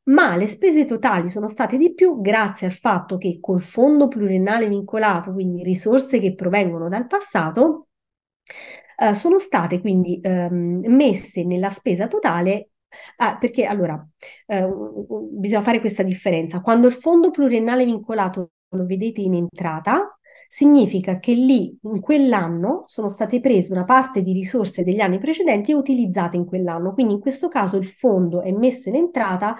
ma le spese totali sono state di più grazie al fatto che col fondo pluriennale vincolato, quindi risorse che provengono dal passato, eh, sono state quindi ehm, messe nella spesa totale Ah, perché allora eh, bisogna fare questa differenza. Quando il fondo pluriennale vincolato lo vedete in entrata, significa che lì in quell'anno sono state prese una parte di risorse degli anni precedenti e utilizzate in quell'anno. Quindi in questo caso il fondo è messo in entrata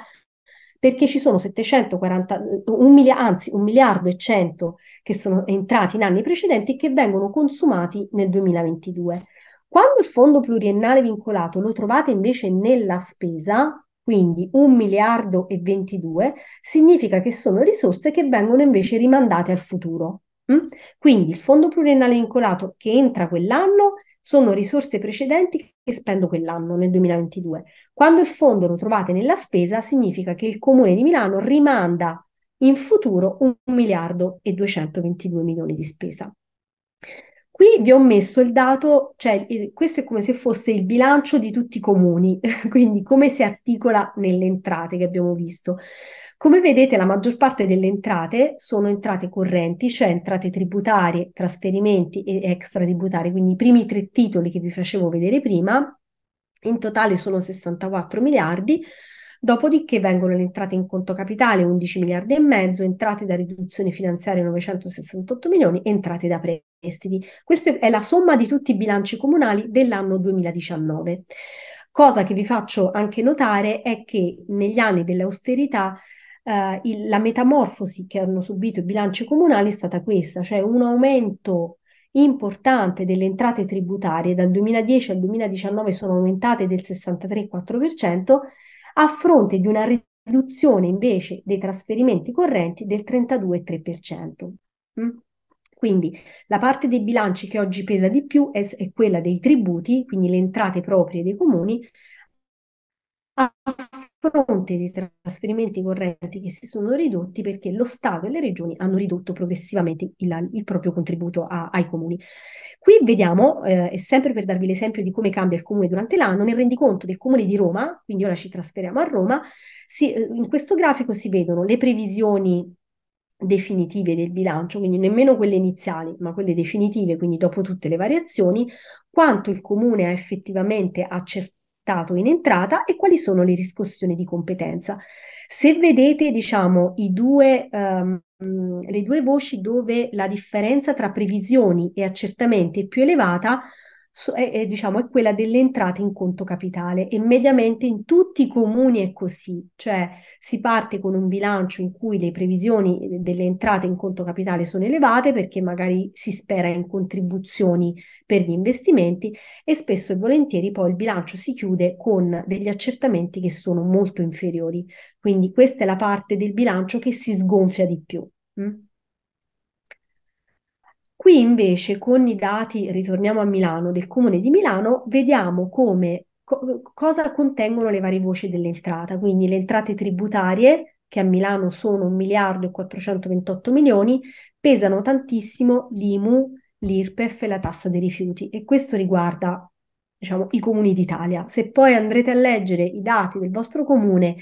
perché ci sono 740, un milia, anzi 1 miliardo e 100 che sono entrati in anni precedenti e che vengono consumati nel 2022. Quando il fondo pluriennale vincolato lo trovate invece nella spesa, quindi 1 miliardo e 22, significa che sono risorse che vengono invece rimandate al futuro. Mm? Quindi il fondo pluriennale vincolato che entra quell'anno sono risorse precedenti che spendo quell'anno, nel 2022. Quando il fondo lo trovate nella spesa, significa che il Comune di Milano rimanda in futuro 1 miliardo e 222 milioni di spesa. Qui vi ho messo il dato, cioè il, questo è come se fosse il bilancio di tutti i comuni, quindi come si articola nelle entrate che abbiamo visto. Come vedete, la maggior parte delle entrate sono entrate correnti, cioè entrate tributarie, trasferimenti e extratributari, quindi i primi tre titoli che vi facevo vedere prima, in totale sono 64 miliardi, dopodiché vengono le entrate in conto capitale 11 miliardi e mezzo, entrate da riduzione finanziaria 968 milioni, entrate da prestiti. Questa è la somma di tutti i bilanci comunali dell'anno 2019. Cosa che vi faccio anche notare è che negli anni dell'austerità eh, il, la metamorfosi che hanno subito i bilanci comunali è stata questa, cioè un aumento importante delle entrate tributarie dal 2010 al 2019 sono aumentate del 63,4% a fronte di una riduzione invece dei trasferimenti correnti del 32,3%. Mm? Quindi la parte dei bilanci che oggi pesa di più è, è, quella dei tributi, quindi le entrate proprie dei comuni, a fronte dei trasferimenti correnti che si sono ridotti perché lo Stato e le regioni hanno ridotto progressivamente il, il proprio contributo a, ai comuni. Qui vediamo, eh, e sempre per darvi l'esempio di come cambia il comune durante l'anno, nel rendiconto del comune di Roma, quindi ora ci trasferiamo a Roma, si, eh, in questo grafico si vedono le previsioni definitive del bilancio, quindi nemmeno quelle iniziali, ma quelle definitive, quindi dopo tutte le variazioni, quanto il comune ha effettivamente accertato stato in entrata e quali sono le riscossioni di competenza. Se vedete, diciamo, i due, um, le due voci dove la differenza tra previsioni e accertamenti è più elevata, è, è, diciamo, è quella delle entrate in conto capitale e mediamente in tutti i comuni è così, cioè si parte con un bilancio in cui le previsioni delle entrate in conto capitale sono elevate perché magari si spera in contribuzioni per gli investimenti e spesso e volentieri poi il bilancio si chiude con degli accertamenti che sono molto inferiori. Quindi questa è la parte del bilancio che si sgonfia di più. Mm? Qui invece con i dati, ritorniamo a Milano, del Comune di Milano, vediamo come, co- cosa contengono le varie voci dell'entrata, quindi le entrate tributarie, che a Milano sono 1 miliardo e 428 milioni, pesano tantissimo l'IMU, l'IRPEF e la tassa dei rifiuti e questo riguarda diciamo, i comuni d'Italia. Se poi andrete a leggere i dati del vostro comune,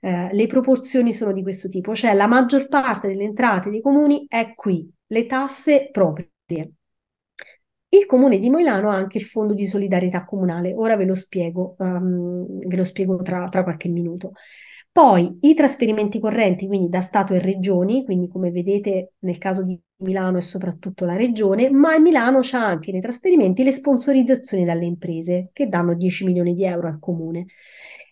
eh, le proporzioni sono di questo tipo, cioè la maggior parte delle entrate dei comuni è qui, le tasse proprie. Il comune di Moilano ha anche il fondo di solidarietà comunale, ora ve lo spiego, um, ve lo spiego tra, tra qualche minuto. Poi i trasferimenti correnti, quindi da Stato e regioni, quindi come vedete nel caso di Milano è soprattutto la regione, ma Milano ha anche nei trasferimenti le sponsorizzazioni dalle imprese che danno 10 milioni di euro al comune.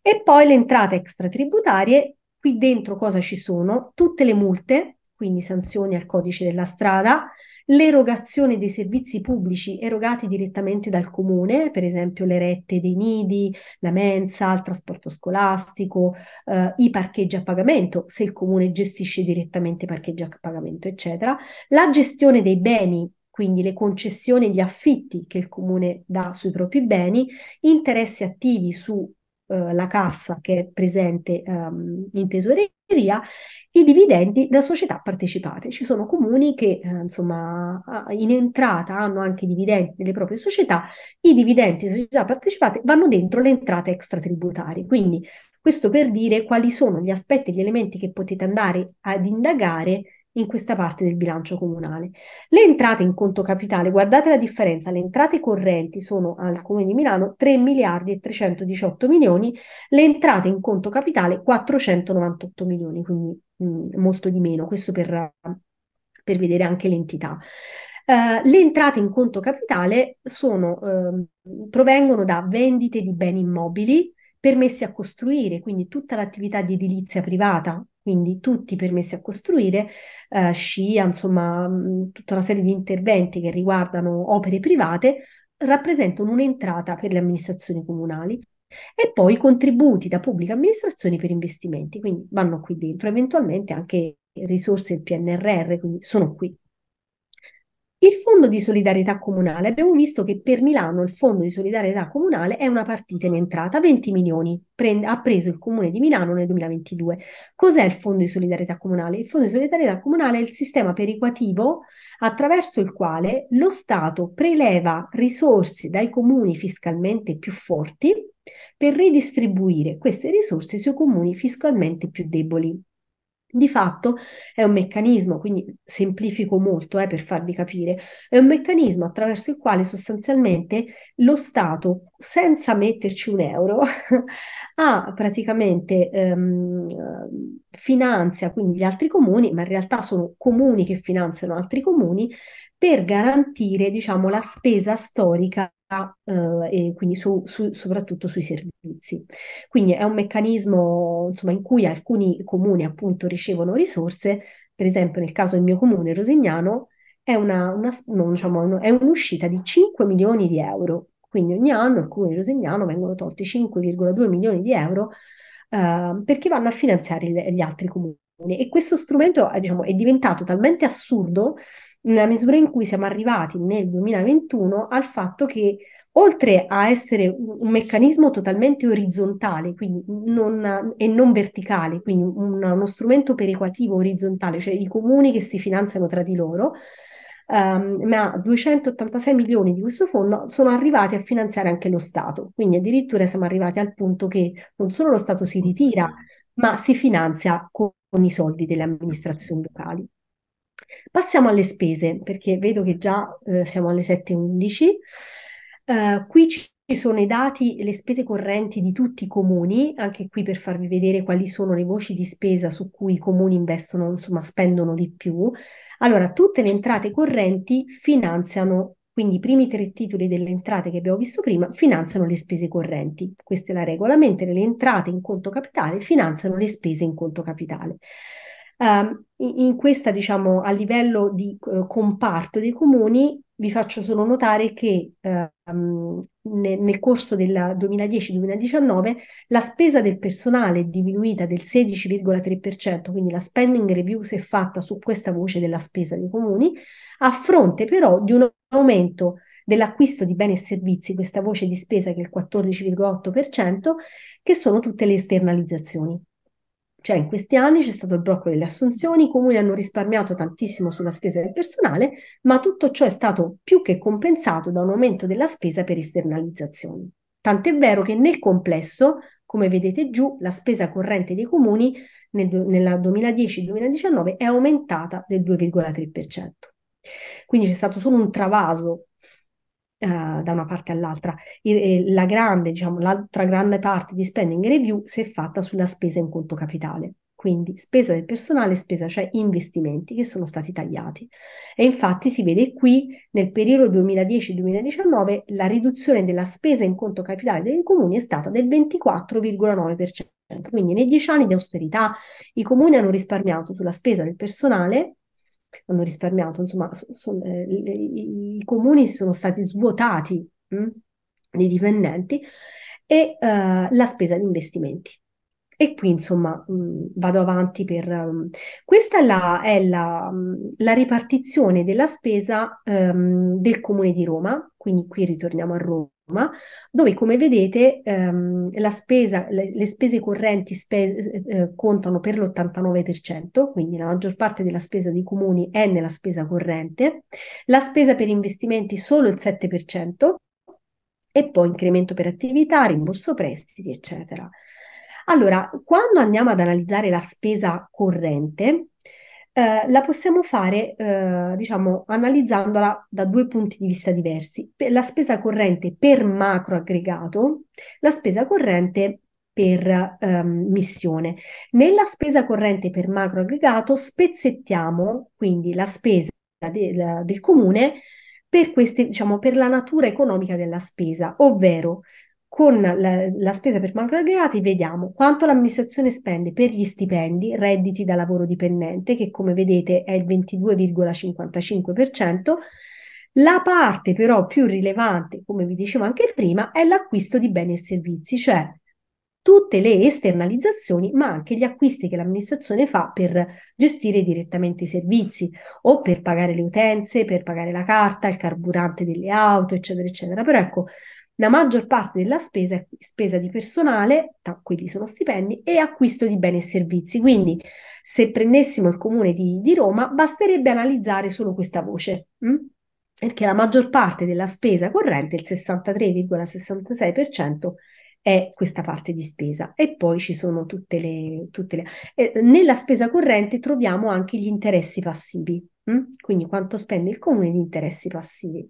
E poi le entrate extratributarie, qui dentro cosa ci sono? Tutte le multe quindi sanzioni al codice della strada, l'erogazione dei servizi pubblici erogati direttamente dal comune, per esempio le rette dei nidi, la mensa, il trasporto scolastico, eh, i parcheggi a pagamento, se il comune gestisce direttamente i parcheggi a pagamento, eccetera, la gestione dei beni quindi le concessioni e gli affitti che il comune dà sui propri beni, interessi attivi su eh, la cassa che è presente ehm, in tesoreria, i dividendi da società partecipate. Ci sono comuni che eh, insomma in entrata hanno anche i dividendi delle proprie società, i dividendi delle società partecipate vanno dentro le entrate extratributari. Quindi questo per dire quali sono gli aspetti, gli elementi che potete andare ad indagare in questa parte del bilancio comunale. Le entrate in conto capitale, guardate la differenza, le entrate correnti sono al Comune di Milano 3 miliardi e 318 milioni, le entrate in conto capitale 498 milioni, quindi mh, mm, molto di meno, questo per, per vedere anche l'entità. Uh, le entrate in conto capitale sono, uh, provengono da vendite di beni immobili, permessi a costruire, quindi tutta l'attività di edilizia privata quindi tutti permessi a costruire, eh, scia, insomma, mh, mm, tutta una serie di interventi che riguardano opere private, rappresentano un'entrata per le amministrazioni comunali e poi contributi da pubbliche amministrazioni per investimenti, quindi vanno qui dentro, eventualmente anche risorse del PNRR, quindi sono qui. Il fondo di solidarietà comunale, abbiamo visto che per Milano il fondo di solidarietà comunale è una partita in entrata, 20 milioni prende, ha preso il comune di Milano nel 2022. Cos'è il fondo di solidarietà comunale? Il fondo di solidarietà comunale è il sistema perequativo attraverso il quale lo Stato preleva risorse dai comuni fiscalmente più forti per ridistribuire queste risorse sui comuni fiscalmente più deboli. Di fatto è un meccanismo, quindi semplifico molto eh, per farvi capire, è un meccanismo attraverso il quale sostanzialmente lo Stato, senza metterci un euro, ha praticamente ehm, finanzia quindi gli altri comuni, ma in realtà sono comuni che finanziano altri comuni per garantire diciamo, la spesa storica eh, e quindi su, su, soprattutto sui servizi. Quindi è un meccanismo insomma, in cui alcuni comuni appunto ricevono risorse, per esempio nel caso del mio comune Rosignano è, una, una, non, diciamo, è un'uscita di 5 milioni di euro, quindi ogni anno al comune Rosignano vengono tolti 5,2 milioni di euro eh, perché vanno a finanziare gli altri comuni. E questo strumento diciamo, è diventato talmente assurdo nella misura in cui siamo arrivati nel 2021 al fatto che oltre a essere un meccanismo totalmente orizzontale non, e non verticale, quindi un, uno strumento perequativo orizzontale, cioè i comuni che si finanziano tra di loro, um, ma 286 milioni di questo fondo sono arrivati a finanziare anche lo Stato, quindi addirittura siamo arrivati al punto che non solo lo Stato si ritira, ma si finanzia con, con i soldi delle amministrazioni locali. Passiamo alle spese, perché vedo che già eh, siamo alle 7.11. Eh, qui ci sono i dati, le spese correnti di tutti i comuni, anche qui per farvi vedere quali sono le voci di spesa su cui i comuni investono, insomma, spendono di più. Allora, tutte le entrate correnti finanziano, quindi i primi tre titoli delle entrate che abbiamo visto prima, finanziano le spese correnti. Questa è la regola, mentre le entrate in conto capitale finanziano le spese in conto capitale. Um, in questa, diciamo, a livello di uh, comparto dei comuni, vi faccio solo notare che um, ne, nel corso del 2010-2019 la spesa del personale è diminuita del 16,3%, quindi la spending review si è fatta su questa voce della spesa dei comuni, a fronte però di un aumento dell'acquisto di beni e servizi, questa voce di spesa che è il 14,8%, che sono tutte le esternalizzazioni. Cioè in questi anni c'è stato il blocco delle assunzioni, i comuni hanno risparmiato tantissimo sulla spesa del personale, ma tutto ciò è stato più che compensato da un aumento della spesa per esternalizzazioni. Tant'è vero che nel complesso, come vedete giù, la spesa corrente dei comuni nel, nel 2010-2019 è aumentata del 2,3%. Quindi c'è stato solo un travaso uh, da una parte all'altra. Il, eh, la grande, diciamo, l'altra grande parte di spending review si è fatta sulla spesa in conto capitale. Quindi spesa del personale, spesa cioè investimenti che sono stati tagliati. E infatti si vede qui nel periodo 2010-2019 la riduzione della spesa in conto capitale dei comuni è stata del 24,9%. Quindi nei dieci anni di austerità i comuni hanno risparmiato sulla spesa del personale hanno risparmiato, insomma sono, eh, i, i, comuni sono stati svuotati mh, mm, dei dipendenti e eh, la spesa di investimenti. E qui insomma mh, mm, vado avanti per... Um, questa la, è la, mh, la, ripartizione della spesa um, del comune di Roma, quindi qui ritorniamo a Roma Roma, dove come vedete ehm, spesa, le, le, spese correnti spese, eh, eh, contano per l'89%, quindi la maggior parte della spesa dei comuni è nella spesa corrente, la spesa per investimenti solo il 7% e poi incremento per attività, rimborso prestiti, eccetera. Allora, quando andiamo ad analizzare la spesa corrente, eh, la possiamo fare, eh, diciamo, analizzandola da due punti di vista diversi. La spesa corrente per macro aggregato, la spesa corrente per ehm, missione. Nella spesa corrente per macro aggregato spezzettiamo quindi la spesa del, del comune per, queste, diciamo, per la natura economica della spesa, ovvero con la, la spesa per malgrado vediamo quanto l'amministrazione spende per gli stipendi, redditi da lavoro dipendente, che come vedete è il 22,55%, la parte però più rilevante, come vi dicevo anche prima, è l'acquisto di beni e servizi, cioè tutte le esternalizzazioni, ma anche gli acquisti che l'amministrazione fa per gestire direttamente i servizi o per pagare le utenze, per pagare la carta, il carburante delle auto, eccetera, eccetera. Però ecco, la maggior parte della spesa è spesa di personale, quelli sono stipendi, e acquisto di beni e servizi. Quindi se prendessimo il comune di, di Roma, basterebbe analizzare solo questa voce. Mh? Mm? Perché la maggior parte della spesa corrente, il 63,66%, è questa parte di spesa e poi ci sono tutte le, tutte le... Eh, nella spesa corrente troviamo anche gli interessi passivi Mm? Quindi quanto spende il comune di interessi passivi.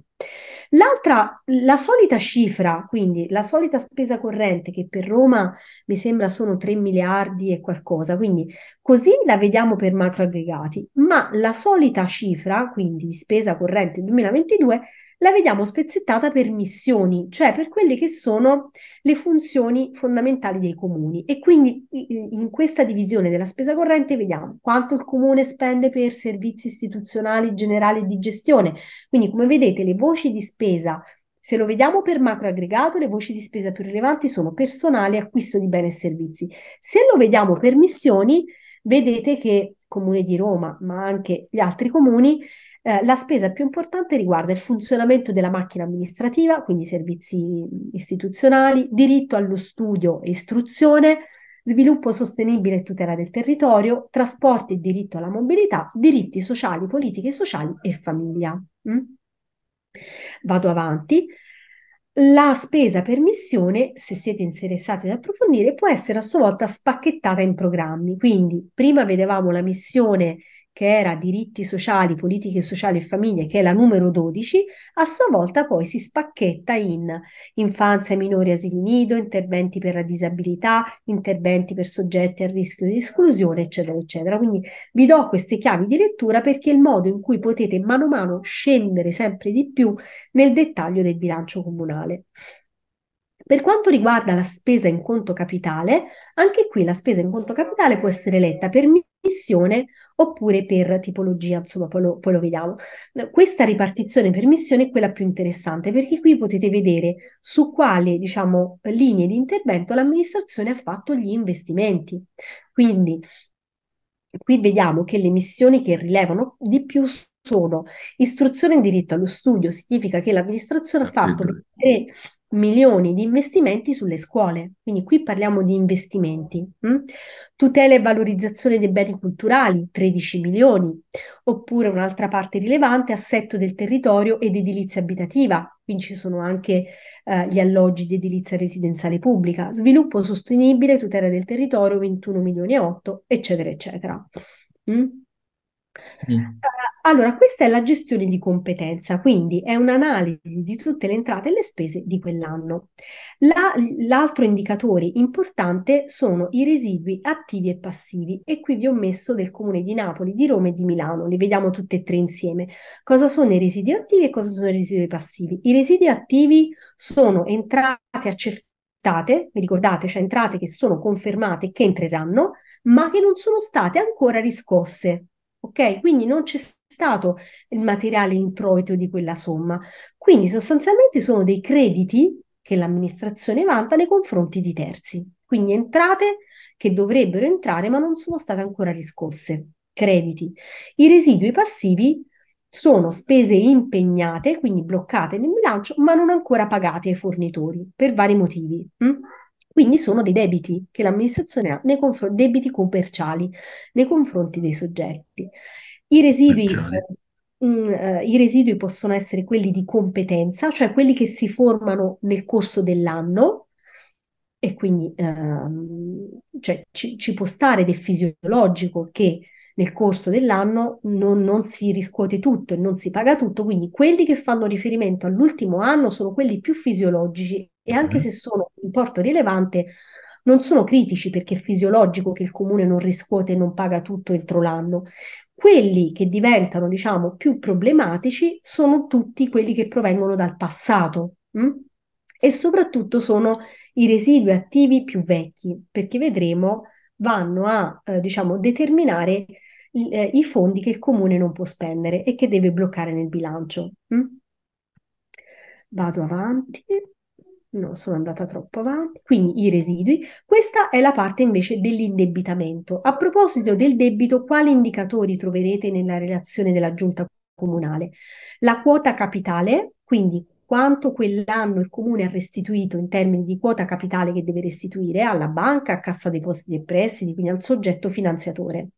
L'altra, la solita cifra, quindi la solita spesa corrente che per Roma mi sembra sono 3 miliardi e qualcosa, quindi così la vediamo per macroaggregati, ma la solita cifra, quindi spesa corrente 2022, la vediamo spezzettata per missioni, cioè per quelle che sono le funzioni fondamentali dei comuni. E quindi in questa divisione della spesa corrente vediamo quanto il comune spende per servizi istituzionali generali di gestione. Quindi, come vedete, le voci di spesa se lo vediamo per macro aggregato, le voci di spesa più rilevanti sono personale, acquisto di beni e servizi. Se lo vediamo per missioni, vedete che Comune di Roma, ma anche gli altri comuni, eh, la spesa più importante riguarda il funzionamento della macchina amministrativa, quindi servizi istituzionali, diritto allo studio e istruzione, sviluppo sostenibile e tutela del territorio, trasporti e diritto alla mobilità, diritti sociali, politiche sociali e famiglia. Mm? Vado avanti. La spesa per missione, se siete interessati ad approfondire, può essere a sua volta spacchettata in programmi. Quindi, prima vedevamo la missione che era diritti sociali, politiche sociali e famiglie, che è la numero 12, a sua volta poi si spacchetta in infanzia, minori, asili nido, interventi per la disabilità, interventi per soggetti a rischio di esclusione, eccetera, eccetera. Quindi vi do queste chiavi di lettura perché è il modo in cui potete mano a mano scendere sempre di più nel dettaglio del bilancio comunale. Per quanto riguarda la spesa in conto capitale, anche qui la spesa in conto capitale può essere letta per missione oppure per tipologia, insomma, poi lo, poi lo vediamo. Questa ripartizione per missione è quella più interessante perché qui potete vedere su quale, diciamo, linee di intervento l'amministrazione ha fatto gli investimenti. Quindi, qui vediamo che le missioni che rilevano di più sono istruzione in diritto allo studio, significa che l'amministrazione ha fatto 23 milioni di investimenti sulle scuole. Quindi qui parliamo di investimenti. Hm? Tutela e valorizzazione dei beni culturali, 13 milioni. Oppure un'altra parte rilevante, assetto del territorio ed edilizia abitativa. Qui ci sono anche eh, gli alloggi di edilizia residenziale pubblica. Sviluppo sostenibile, tutela del territorio, 21 milioni e 8, eccetera, eccetera. Hm? Mm. Eh, allora, questa è la gestione di competenza, quindi è un'analisi di tutte le entrate e le spese di quell'anno. La, l'altro indicatore importante sono i residui attivi e passivi e qui vi ho messo del comune di Napoli, di Roma e di Milano, li vediamo tutti e tre insieme. Cosa sono i residui attivi e cosa sono i residui passivi? I residui attivi sono entrate accertate, vi ricordate, cioè entrate che sono confermate che entreranno, ma che non sono state ancora riscosse ok? Quindi non c'è stato il materiale introito di quella somma. Quindi sostanzialmente sono dei crediti che l'amministrazione vanta nei confronti di terzi, quindi entrate che dovrebbero entrare ma non sono state ancora riscosse, crediti. I residui passivi sono spese impegnate, quindi bloccate nel bilancio, ma non ancora pagate ai fornitori per vari motivi. Mm? Quindi sono dei debiti che l'amministrazione ha nei confronti debiti commerciali nei confronti dei soggetti. I residui, mh, eh, mm, eh, I residui possono essere quelli di competenza, cioè quelli che si formano nel corso dell'anno, e quindi ehm, cioè, ci, ci, può stare del fisiologico che nel corso dell'anno non, non, si riscuote tutto e non si paga tutto, quindi quelli che fanno riferimento all'ultimo anno sono quelli più fisiologici e anche se sono di importo rilevante, non sono critici perché è fisiologico che il comune non riscuote e non paga tutto entro l'anno. Quelli che diventano, diciamo, più problematici sono tutti quelli che provengono dal passato mh? e soprattutto sono i residui attivi più vecchi, perché vedremo vanno a, eh, diciamo, determinare eh, i fondi che il comune non può spendere e che deve bloccare nel bilancio. Mh? Vado avanti non sono andata troppo avanti, quindi i residui. Questa è la parte invece dell'indebitamento. A proposito del debito, quali indicatori troverete nella relazione della giunta comunale? La quota capitale, quindi quanto quell'anno il comune ha restituito in termini di quota capitale che deve restituire alla banca, a Cassa Depositi e Prestiti, quindi al soggetto finanziatore.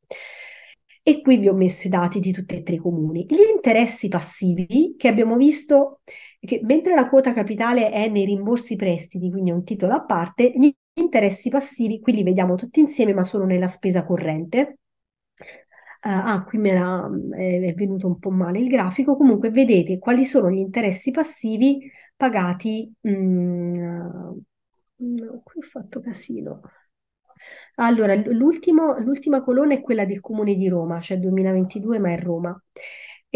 E qui vi ho messo i dati di tutti e tre i comuni. Gli interessi passivi che abbiamo visto che mentre la quota capitale è nei rimborsi prestiti, quindi è un titolo a parte, gli interessi passivi qui li vediamo tutti insieme, ma sono nella spesa corrente. Uh, ah, qui mi era, è, è venuto un po' male il grafico. Comunque, vedete quali sono gli interessi passivi pagati. Mh, mm, no, qui ho fatto casino. Allora, l'ultima colonna è quella del Comune di Roma, cioè 2022, ma è Roma.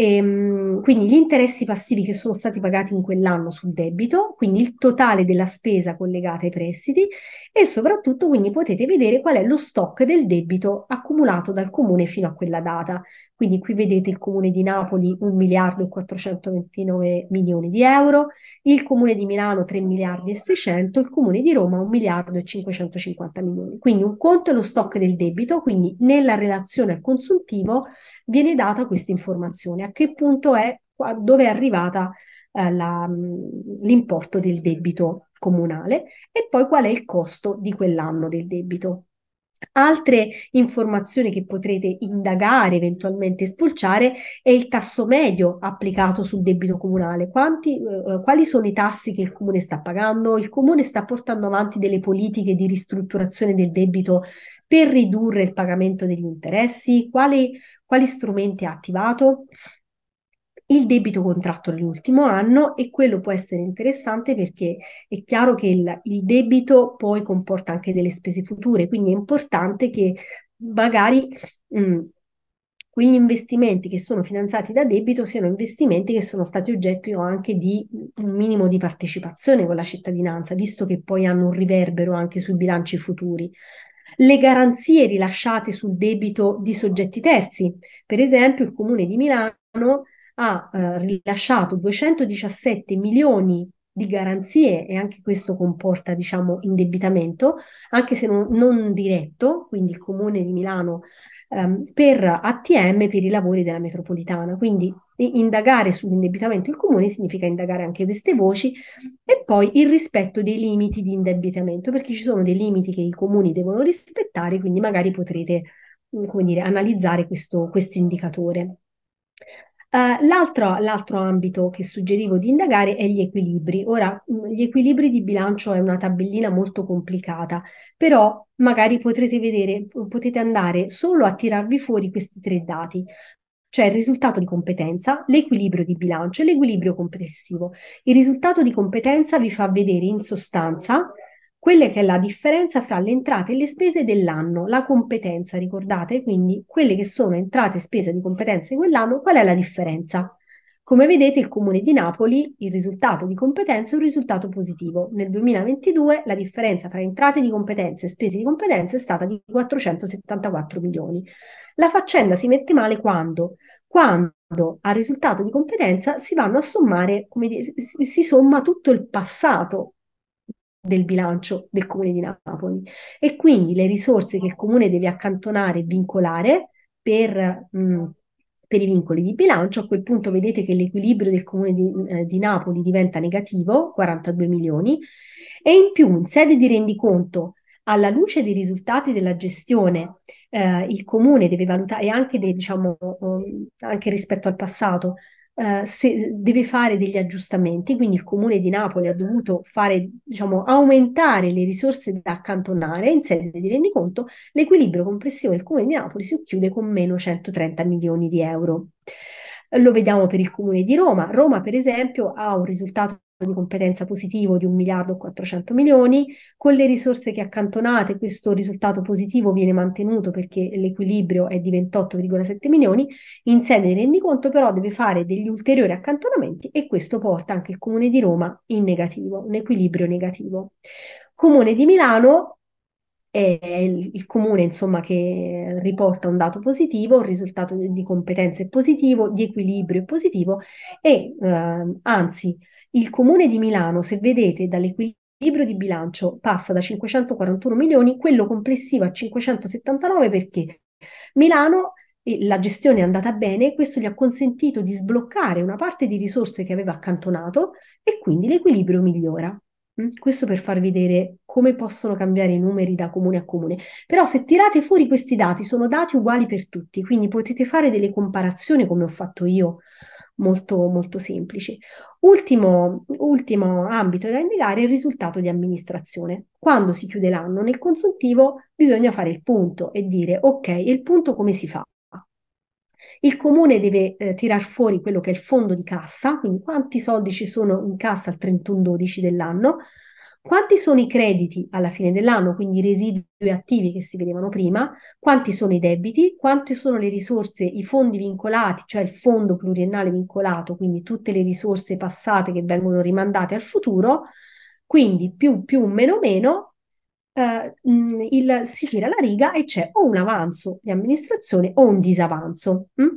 Ehm, quindi gli interessi passivi che sono stati pagati in quell'anno sul debito, quindi il totale della spesa collegata ai prestiti e soprattutto quindi potete vedere qual è lo stock del debito accumulato dal comune fino a quella data. Quindi qui vedete il comune di Napoli 1 miliardo e 429 milioni di euro, il comune di Milano 3 miliardi e 600, il comune di Roma 1 miliardo e 550 milioni. Quindi un conto è lo stock del debito, quindi nella relazione al consuntivo viene data questa informazione, a che punto è, dove è arrivata eh, la, mm, l'importo del debito comunale e poi qual è il costo di quell'anno del debito. Altre informazioni che potrete indagare, eventualmente spulciare, è il tasso medio applicato sul debito comunale. Quanti, eh, eh, quali sono i tassi che il comune sta pagando? Il comune sta portando avanti delle politiche di ristrutturazione del debito per ridurre il pagamento degli interessi? Quali, quali strumenti ha attivato? il debito contratto nell'ultimo anno e quello può essere interessante perché è chiaro che il, il, debito poi comporta anche delle spese future, quindi è importante che magari mh, mm, quegli investimenti che sono finanziati da debito siano investimenti che sono stati oggetto anche di un minimo di partecipazione con la cittadinanza, visto che poi hanno un riverbero anche sui bilanci futuri le garanzie rilasciate sul debito di soggetti terzi. Per esempio, il Comune di Milano ha eh, rilasciato 217 milioni di garanzie e anche questo comporta diciamo indebitamento, anche se non, non diretto, quindi il comune di Milano ehm, per ATM per i lavori della metropolitana. Quindi indagare sull'indebitamento del comune significa indagare anche queste voci e poi il rispetto dei limiti di indebitamento, perché ci sono dei limiti che i comuni devono rispettare, quindi magari potrete mm, come dire, analizzare questo, questo indicatore. Eh, l'altro, l'altro, ambito che suggerivo di indagare è gli equilibri. Ora, mm, gli equilibri di bilancio è una tabellina molto complicata, però magari potrete vedere, potete andare solo a tirarvi fuori questi tre dati cioè il risultato di competenza, l'equilibrio di bilancio e l'equilibrio complessivo. Il risultato di competenza vi fa vedere in sostanza quella che è la differenza fra le entrate e le spese dell'anno, la competenza, ricordate? Quindi quelle che sono entrate e spese di competenza di quell'anno, qual è la differenza? Come vedete il Comune di Napoli, il risultato di competenza è un risultato positivo. Nel 2022 la differenza tra entrate di competenza e spese di competenza è stata di 474 milioni. La faccenda si mette male quando? Quando al risultato di competenza si vanno a sommare, come dire, si somma tutto il passato del bilancio del comune di Napoli e quindi le risorse che il comune deve accantonare e vincolare per, mh, mm, per i vincoli di bilancio, a quel punto vedete che l'equilibrio del comune di, mm, eh, di Napoli diventa negativo, 42 milioni, e in più in sede di rendiconto alla luce dei risultati della gestione, eh, il comune deve valutare, anche, de, diciamo, mm, anche rispetto al passato, eh, se, deve fare degli aggiustamenti, quindi il comune di Napoli ha dovuto fare, diciamo, aumentare le risorse da accantonare in sede di rendiconto, l'equilibrio complessivo del comune di Napoli si chiude con meno 130 milioni di euro. Lo vediamo per il comune di Roma. Roma, per esempio, ha un risultato di competenza positivo di 1 miliardo e 400 milioni, con le risorse che accantonate questo risultato positivo viene mantenuto perché l'equilibrio è di 28,7 milioni, in sede di rendiconto però deve fare degli ulteriori accantonamenti e questo porta anche il Comune di Roma in negativo, un equilibrio negativo. Comune di Milano è il, comune insomma che riporta un dato positivo, un risultato di, competenza è positivo, di equilibrio è positivo e eh, anzi il comune di Milano, se vedete dall'equilibrio di bilancio, passa da 541 milioni, quello complessivo a 579 perché Milano eh, la gestione è andata bene, questo gli ha consentito di sbloccare una parte di risorse che aveva accantonato e quindi l'equilibrio migliora. Mm, questo per far vedere come possono cambiare i numeri da comune a comune. Però se tirate fuori questi dati, sono dati uguali per tutti, quindi potete fare delle comparazioni come ho fatto io molto, molto semplici. Ultimo, ultimo ambito da indicare è il risultato di amministrazione. Quando si chiude l'anno nel consuntivo bisogna fare il punto e dire ok, il punto come si fa? Il comune deve eh, tirar fuori quello che è il fondo di cassa, quindi quanti soldi ci sono in cassa al 31-12 dell'anno, quanti sono i crediti alla fine dell'anno, quindi i residui attivi che si vedevano prima, quanti sono i debiti, quante sono le risorse, i fondi vincolati, cioè il fondo pluriennale vincolato, quindi tutte le risorse passate che vengono rimandate al futuro, quindi più più meno meno eh, mm, il, si tira la riga e c'è o un avanzo di amministrazione o un disavanzo. Hm?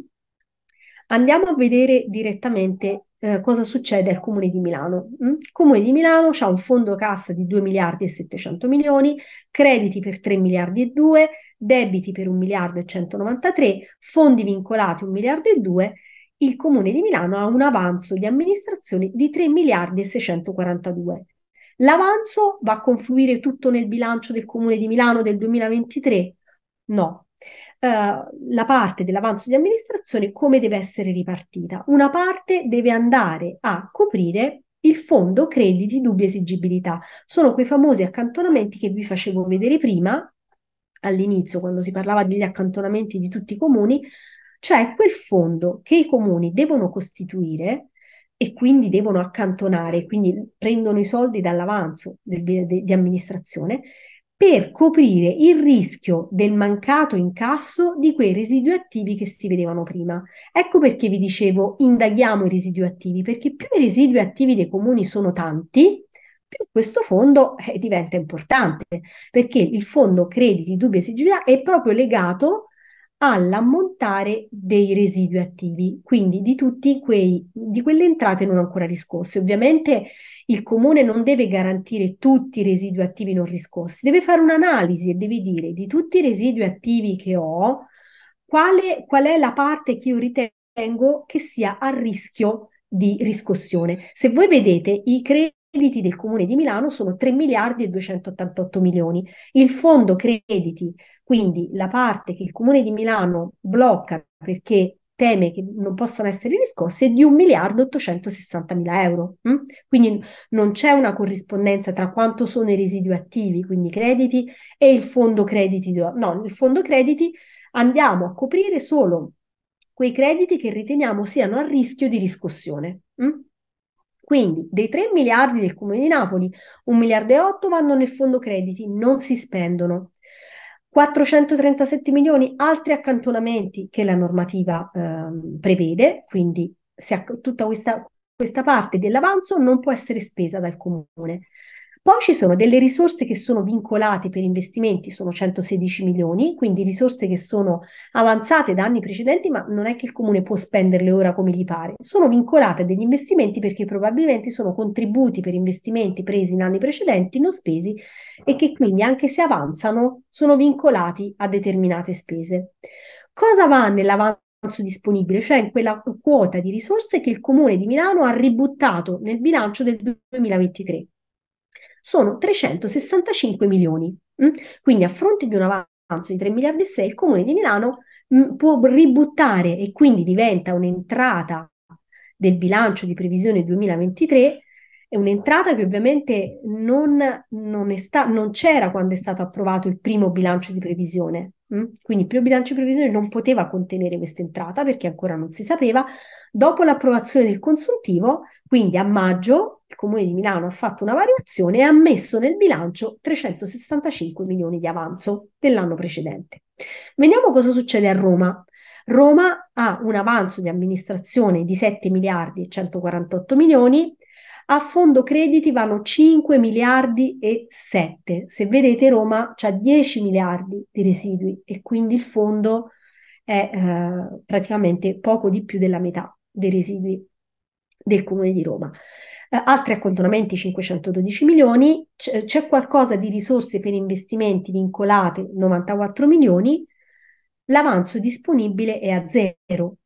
Andiamo a vedere direttamente eh, cosa succede al Comune di Milano. Il mm? Comune di Milano ha un fondo cassa di 2 miliardi e 700 milioni, crediti per 3 miliardi e 2, debiti per 1 miliardo e 193, fondi vincolati 1 miliardo e 2. Il Comune di Milano ha un avanzo di amministrazione di 3 miliardi e 642. L'avanzo va a confluire tutto nel bilancio del Comune di Milano del 2023? No, eh, la parte dell'avanzo di amministrazione come deve essere ripartita. Una parte deve andare a coprire il fondo crediti dubbia esigibilità. Sono quei famosi accantonamenti che vi facevo vedere prima, all'inizio, quando si parlava degli accantonamenti di tutti i comuni, cioè quel fondo che i comuni devono costituire e quindi devono accantonare, quindi prendono i soldi dall'avanzo del, de, di amministrazione per coprire il rischio del mancato incasso di quei residui attivi che si vedevano prima. Ecco perché vi dicevo indaghiamo i residui attivi, perché più i residui attivi dei comuni sono tanti, più questo fondo eh, diventa importante, perché il fondo crediti, dubbi esigibilità è proprio legato all'ammontare dei residui attivi, quindi di tutti quei, di quelle entrate non ancora riscosse. Ovviamente il comune non deve garantire tutti i residui attivi non riscossi, deve fare un'analisi e deve dire di tutti i residui attivi che ho, quale, qual è la parte che io ritengo che sia a rischio di riscossione. Se voi vedete i crediti crediti del Comune di Milano sono 3 miliardi e 288 milioni. Il fondo crediti, quindi la parte che il Comune di Milano blocca perché teme che non possano essere riscosse, è di 1 miliardo 860 mila euro. Hm? Quindi non c'è una corrispondenza tra quanto sono i residui attivi, quindi crediti, e il fondo crediti. No, il fondo crediti andiamo a coprire solo quei crediti che riteniamo siano a rischio di riscossione. Hm? Quindi dei 3 miliardi del Comune di Napoli, 1 miliardo e 8 vanno nel fondo crediti, non si spendono. 437 milioni altri accantonamenti che la normativa eh, prevede, quindi se, tutta questa, questa parte dell'avanzo non può essere spesa dal comune. Poi ci sono delle risorse che sono vincolate per investimenti, sono 116 milioni, quindi risorse che sono avanzate da anni precedenti, ma non è che il comune può spenderle ora come gli pare. Sono vincolate a degli investimenti perché probabilmente sono contributi per investimenti presi in anni precedenti, non spesi, e che quindi anche se avanzano sono vincolati a determinate spese. Cosa va nell'avanzo? disponibile, cioè in quella quota di risorse che il Comune di Milano ha ributtato nel bilancio del 2023 sono 365 milioni. Mm? Quindi a fronte di un avanzo di 3 miliardi e 6, il Comune di Milano mm, può ributtare e quindi diventa un'entrata del bilancio di previsione 2023 è un'entrata che ovviamente non, non, sta, non, c'era quando è stato approvato il primo bilancio di previsione. Mm? Quindi il primo bilancio di previsione non poteva contenere questa entrata perché ancora non si sapeva. Dopo l'approvazione del consuntivo, quindi a maggio, il Comune di Milano ha fatto una variazione e ha messo nel bilancio 365 milioni di avanzo dell'anno precedente. Vediamo cosa succede a Roma. Roma ha un avanzo di amministrazione di 7 miliardi e 148 milioni, a fondo crediti vanno 5 miliardi e 7. Se vedete Roma c'ha 10 miliardi di residui e quindi il fondo è eh, praticamente poco di più della metà dei residui del Comune di Roma eh, altri accantonamenti 512 milioni, c- c'è qualcosa di risorse per investimenti vincolate 94 milioni, l'avanzo disponibile è a zero,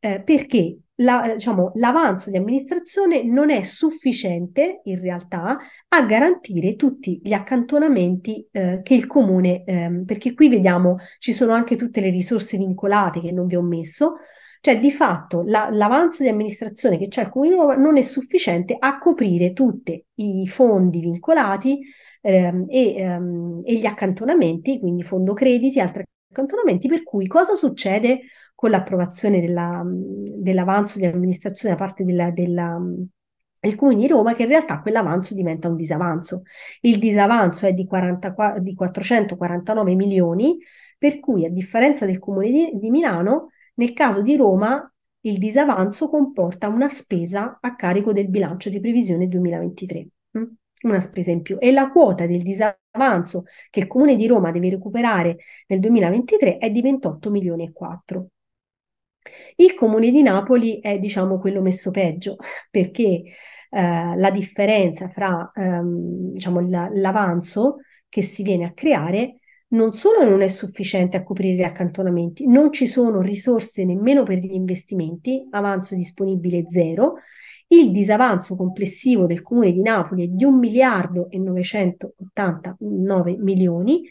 eh, perché la, diciamo, l'avanzo di amministrazione non è sufficiente in realtà a garantire tutti gli accantonamenti eh, che il comune, ehm, perché qui vediamo ci sono anche tutte le risorse vincolate che non vi ho messo, cioè, di fatto, la, l'avanzo di amministrazione che c'è al Comune di Roma non è sufficiente a coprire tutti i fondi vincolati ehm, e, ehm, e gli accantonamenti, quindi fondo crediti e altri accantonamenti, per cui cosa succede con l'approvazione della, dell'avanzo di amministrazione da parte della, della, del Comune di Roma, che in realtà quell'avanzo diventa un disavanzo. Il disavanzo è di, 40, di 449 milioni, per cui a differenza del Comune di, di Milano nel caso di Roma, il disavanzo comporta una spesa a carico del bilancio di previsione 2023, mm? una spesa in più, e la quota del disavanzo che il Comune di Roma deve recuperare nel 2023 è di 28 milioni e 4. Il comune di Napoli è diciamo quello messo peggio perché eh, la differenza fra ehm, diciamo, l'avanzo che si viene a creare non solo non è sufficiente a coprire gli accantonamenti, non ci sono risorse nemmeno per gli investimenti, avanzo disponibile zero, il disavanzo complessivo del Comune di Napoli è di 1 miliardo e 989 milioni,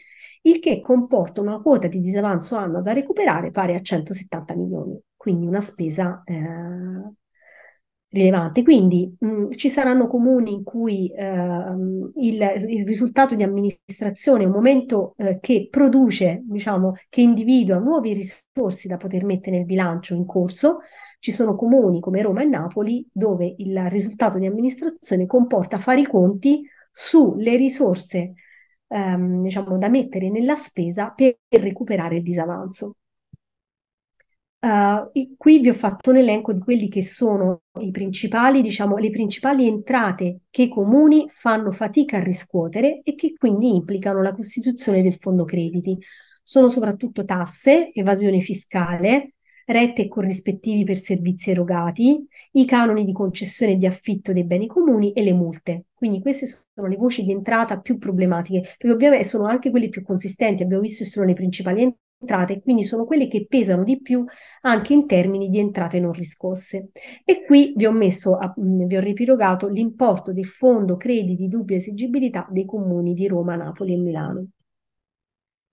il che comporta una quota di disavanzo anno da recuperare pari a 170 milioni, quindi una spesa eh, rilevante. Quindi mh, mm, ci saranno comuni in cui eh, il, il, risultato di amministrazione è un momento eh, che produce, diciamo, che individua nuovi risorsi da poter mettere nel bilancio in corso. Ci sono comuni come Roma e Napoli dove il risultato di amministrazione comporta fare i conti sulle risorse ehm, diciamo, da mettere nella spesa per recuperare il disavanzo. Uh, qui vi ho fatto un elenco di quelli che sono i principali, diciamo, le principali entrate che i comuni fanno fatica a riscuotere e che quindi implicano la costituzione del fondo crediti. Sono soprattutto tasse, evasione fiscale, rette e corrispettivi per servizi erogati, i canoni di concessione e di affitto dei beni comuni e le multe. Quindi queste sono le voci di entrata più problematiche, perché ovviamente sono anche quelle più consistenti, abbiamo visto che sono le principali entrate, quindi sono quelle che pesano di più anche in termini di entrate non riscosse. E qui vi ho messo, mm, vi ho ripirogato l'importo del fondo crediti dubbia esigibilità dei comuni di Roma, Napoli e Milano.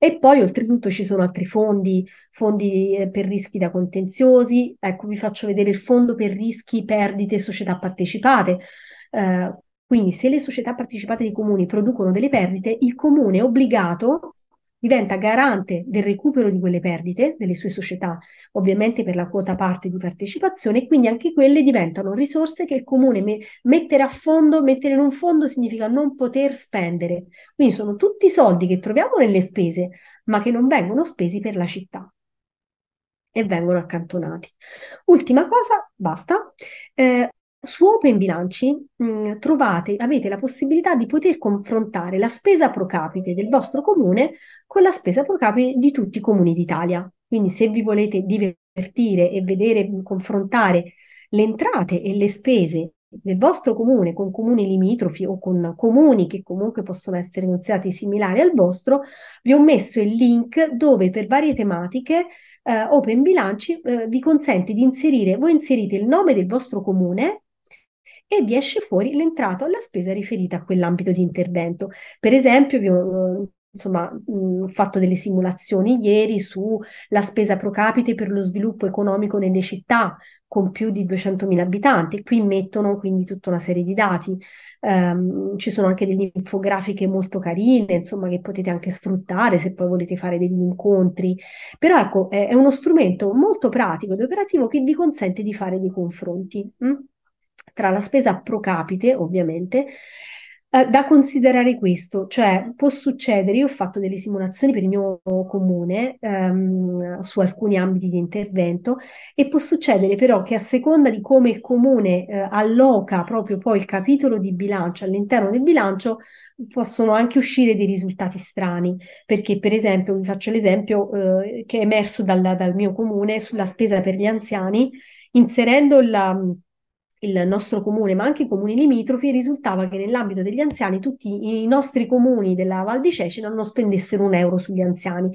E poi oltretutto ci sono altri fondi, fondi eh, per rischi da contenziosi, ecco vi faccio vedere il fondo per rischi, perdite, società partecipate. Eh, quindi se le società partecipate dei comuni producono delle perdite, il comune è obbligato diventa garante del recupero di quelle perdite delle sue società, ovviamente per la quota parte di partecipazione, e quindi anche quelle diventano risorse che il comune me- mettere a fondo, mettere in un fondo significa non poter spendere. Quindi sono tutti soldi che troviamo nelle spese, ma che non vengono spesi per la città e vengono accantonati. Ultima cosa, basta, eh, su Open Bilanci mh, mm, trovate, avete la possibilità di poter confrontare la spesa pro capite del vostro comune con la spesa pro capite di tutti i comuni d'Italia. Quindi se vi volete divertire e vedere, mm, confrontare le entrate e le spese del vostro comune con comuni limitrofi o con comuni che comunque possono essere considerati similari al vostro, vi ho messo il link dove per varie tematiche eh, Open Bilanci eh, vi consente di inserire, voi inserite il nome del vostro comune e vi esce fuori l'entrata o la spesa riferita a quell'ambito di intervento. Per esempio, vi ho, insomma, mh, fatto delle simulazioni ieri sulla spesa pro capite per lo sviluppo economico nelle città con più di 200.000 abitanti. Qui mettono quindi tutta una serie di dati. Um, ci sono anche delle infografiche molto carine, insomma, che potete anche sfruttare se poi volete fare degli incontri. Però ecco, è, è uno strumento molto pratico ed operativo che vi consente di fare dei confronti. Mh? tra la spesa pro capite, ovviamente, eh, da considerare questo, cioè può succedere, io ho fatto delle simulazioni per il mio comune ehm, su alcuni ambiti di intervento e può succedere però che a seconda di come il comune eh, alloca proprio poi il capitolo di bilancio all'interno del bilancio possono anche uscire dei risultati strani, perché per esempio, vi faccio l'esempio eh, che è emerso dal, dal mio comune sulla spesa per gli anziani, inserendo la il nostro comune, ma anche i comuni limitrofi, risultava che nell'ambito degli anziani tutti i nostri comuni della Val di Cecina non spendessero un euro sugli anziani.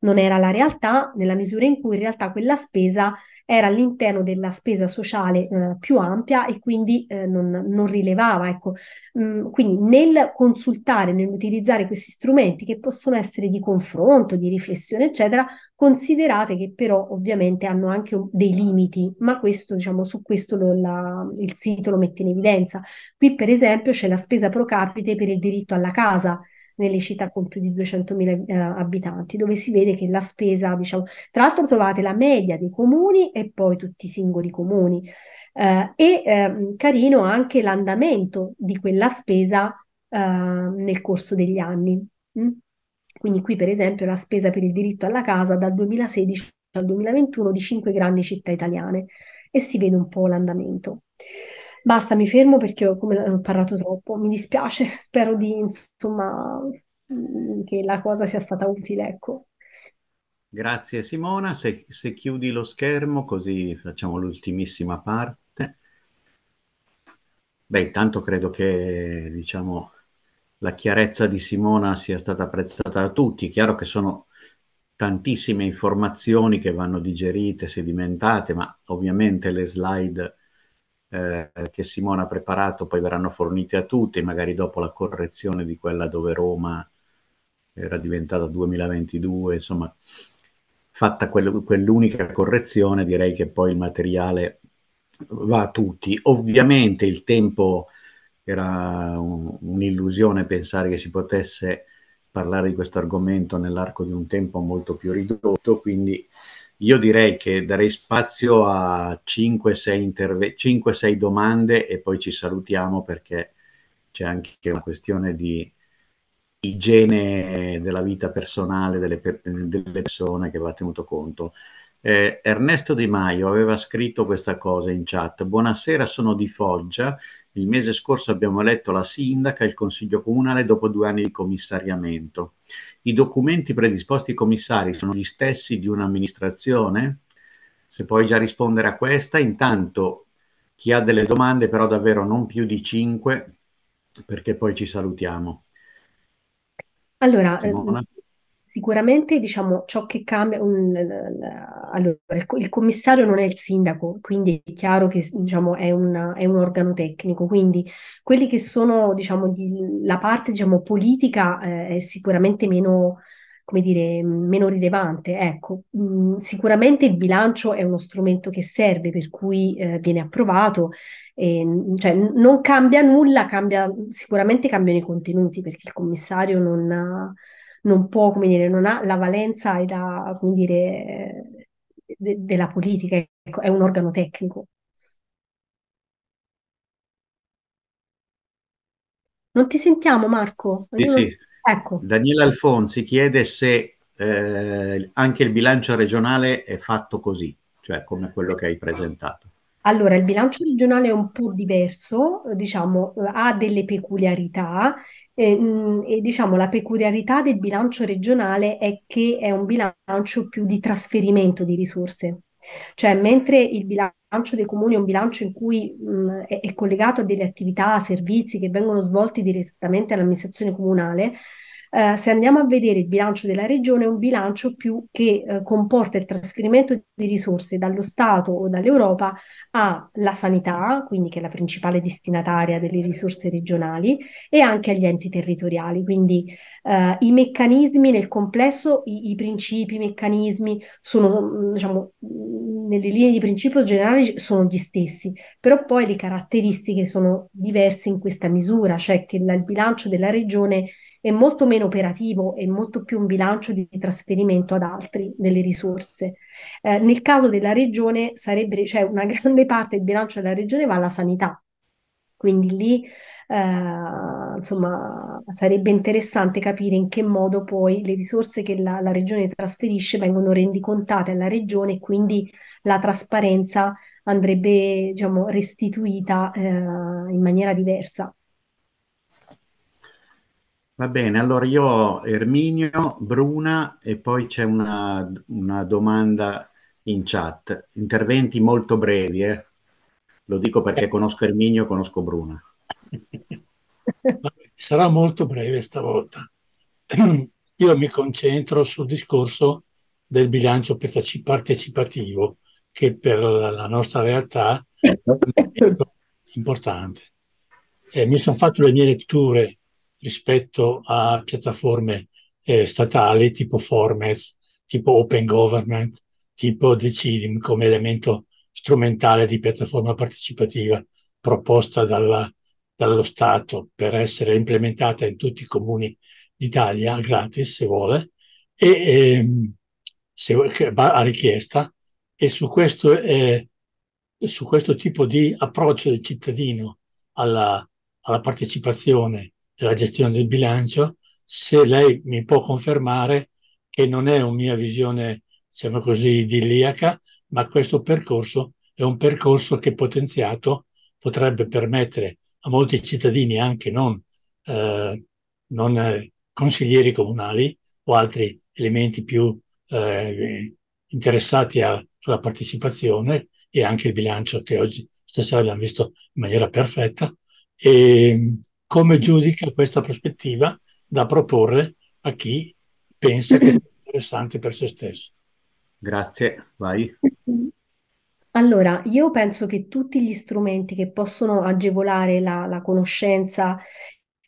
Non era la realtà, nella misura in cui in realtà quella spesa era all'interno della spesa sociale eh, più ampia e quindi eh, non, non, rilevava. Ecco. Mm, quindi nel consultare, nell'utilizzare questi strumenti che possono essere di confronto, di riflessione, eccetera, considerate che però ovviamente hanno anche dei limiti, ma questo, diciamo, su questo lo, la, il sito lo mette in evidenza. Qui per esempio c'è la spesa pro capite per il diritto alla casa nelle città con più di 200.000 eh, abitanti, dove si vede che la spesa, diciamo, tra l'altro trovate la media dei comuni e poi tutti i singoli comuni. Eh, e eh, carino anche l'andamento di quella spesa ehm, nel corso degli anni. Mm? Quindi qui per esempio la spesa per il diritto alla casa dal 2016 al 2021 di cinque grandi città italiane e si vede un po' l'andamento. Basta, mi fermo perché ho, come, ho parlato troppo. Mi dispiace, spero di, insomma, mm, che la cosa sia stata utile, ecco. Grazie Simona, se, se chiudi lo schermo così facciamo l'ultimissima parte. Beh, intanto credo che, diciamo, la chiarezza di Simona sia stata apprezzata da tutti. Chiaro che sono tantissime informazioni che vanno digerite, sedimentate, ma ovviamente le slide eh, che Simone ha preparato poi verranno fornite a tutti, magari dopo la correzione di quella dove Roma era diventata 2022, insomma, fatta quell'unica correzione, direi che poi il materiale va a tutti. Ovviamente il tempo era un'illusione pensare che si potesse parlare di questo argomento nell'arco di un tempo molto più ridotto, quindi io direi che darei spazio a 5-6 interve- domande e poi ci salutiamo perché c'è anche una questione di igiene della vita personale delle, pe delle persone che va tenuto conto. Eh, Ernesto Di Maio aveva scritto questa cosa in chat. Buonasera, sono di Foggia il mese scorso abbiamo eletto la sindaca e il consiglio comunale dopo due anni di commissariamento. I documenti predisposti ai commissari sono gli stessi di un'amministrazione? Se puoi già rispondere a questa, intanto chi ha delle domande, però davvero non più di 5, perché poi ci salutiamo. Allora, ehm, Simona. Sicuramente diciamo, ciò che cambia, un, allora, il commissario non è il sindaco, quindi è chiaro che diciamo, è, una, è, un organo tecnico, quindi quelli che sono diciamo, di, la parte diciamo, politica eh, è sicuramente meno, dire, meno rilevante. Ecco. Mm, sicuramente il bilancio è uno strumento che serve, per cui eh, viene approvato, e, ehm, cioè, non cambia nulla, cambia, sicuramente cambiano i contenuti perché il commissario non... Ha, non può, come dire, non ha la valenza e la, come dire, de- della politica, ecco, è un organo tecnico. Non ti sentiamo, Marco? Sì, non... sì. Ecco. Daniele Alfonsi chiede se eh, anche il bilancio regionale è fatto così, cioè come quello che hai presentato. Allora, il bilancio regionale è un po' diverso, diciamo, eh, ha delle peculiarità eh, e diciamo la peculiarità del bilancio regionale è che è un bilancio più di trasferimento di risorse. Cioè, mentre il bilancio dei comuni è un bilancio in cui mh, mm, è, è collegato a delle attività, a servizi che vengono svolti direttamente all'amministrazione comunale, eh, se andiamo a vedere il bilancio della regione, è un bilancio più che eh, comporta il trasferimento di risorse dallo Stato o dall'Europa alla sanità, quindi che è la principale destinataria delle risorse regionali, e anche agli enti territoriali. Quindi eh, i meccanismi nel complesso, i, i principi, i meccanismi sono, mm, diciamo, mm, nelle linee di principio generali sono gli stessi, però poi le caratteristiche sono diverse in questa misura, cioè che la, il bilancio della regione è molto meno operativo e molto più un bilancio di, trasferimento ad altri delle risorse. Eh, nel caso della regione sarebbe, cioè una grande parte del bilancio della regione va alla sanità, quindi lì, eh, insomma, sarebbe interessante capire in che modo poi le risorse che la, la, regione trasferisce vengono rendicontate alla regione e quindi la trasparenza andrebbe, diciamo, restituita eh, in maniera diversa. Va bene, allora io ho Erminio, Bruna e poi c'è una, una domanda in chat. Interventi molto brevi, eh? lo dico perché eh. conosco Erminio e conosco Bruna. Sarà molto breve stavolta. Io mi concentro sul discorso del bilancio partecipativo, che per la nostra realtà è importante. Eh, mi sono fatto le mie letture rispetto a piattaforme eh, statali tipo Formez, tipo Open Government, tipo Decidim come elemento strumentale di piattaforma partecipativa proposta dalla, dallo Stato per essere implementata in tutti i comuni d'Italia gratis se vuole e, e ehm, se, a richiesta e su questo, eh, su questo tipo di approccio del cittadino alla, alla partecipazione della gestione del bilancio, se lei mi può confermare che non è una mia visione, diciamo così, idilliaca, ma questo percorso è un percorso che potenziato potrebbe permettere a molti cittadini, anche non, eh, non eh, consiglieri comunali o altri elementi più eh, interessati a, alla partecipazione e anche il bilancio che oggi stasera abbiamo visto in maniera perfetta, e ehm, come giudica questa prospettiva da proporre a chi pensa che sia interessante per se stesso. Grazie, vai. Allora, io penso che tutti gli strumenti che possono agevolare la, la conoscenza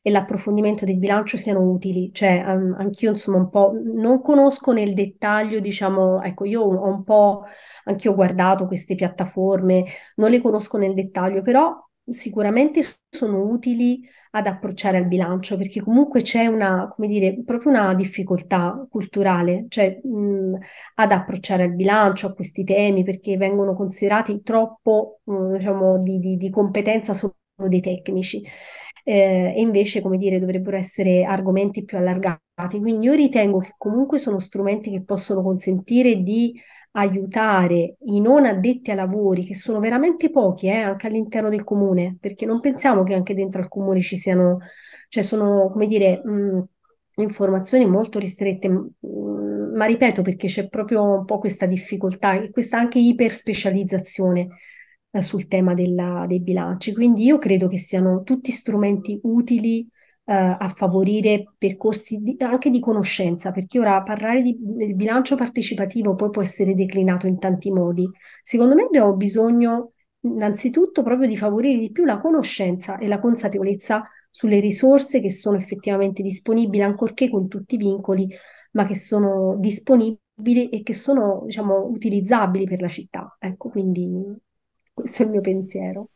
e l'approfondimento del bilancio siano utili, cioè um, anch'io insomma un po' non conosco nel dettaglio, diciamo, ecco, io ho un po' anch'io guardato queste piattaforme, non le conosco nel dettaglio, però sicuramente sono utili ad approcciare al bilancio perché comunque c'è una, come dire, proprio una difficoltà culturale, cioè mh, ad approcciare al bilancio a questi temi perché vengono considerati troppo, mh, diciamo, di, di, di competenza solo dei tecnici. Eh, e invece, come dire, dovrebbero essere argomenti più allargati. Quindi io ritengo che comunque sono strumenti che possono consentire di aiutare i non addetti ai lavori, che sono veramente pochi, eh, anche all'interno del comune, perché non pensiamo che anche dentro al comune ci siano, cioè sono, come dire, mh, informazioni molto ristrette, mh, ma ripeto perché c'è proprio un po' questa difficoltà e questa anche iperspecializzazione eh, sul tema della, dei bilanci. Quindi io credo che siano tutti strumenti utili eh, a favorire percorsi di, anche di conoscenza, perché ora parlare di, del bilancio partecipativo poi può essere declinato in tanti modi. Secondo me abbiamo bisogno innanzitutto proprio di favorire di più la conoscenza e la consapevolezza sulle risorse che sono effettivamente disponibili, ancorché con tutti i vincoli, ma che sono disponibili e che sono, diciamo, utilizzabili per la città. Ecco, quindi questo è il mio pensiero.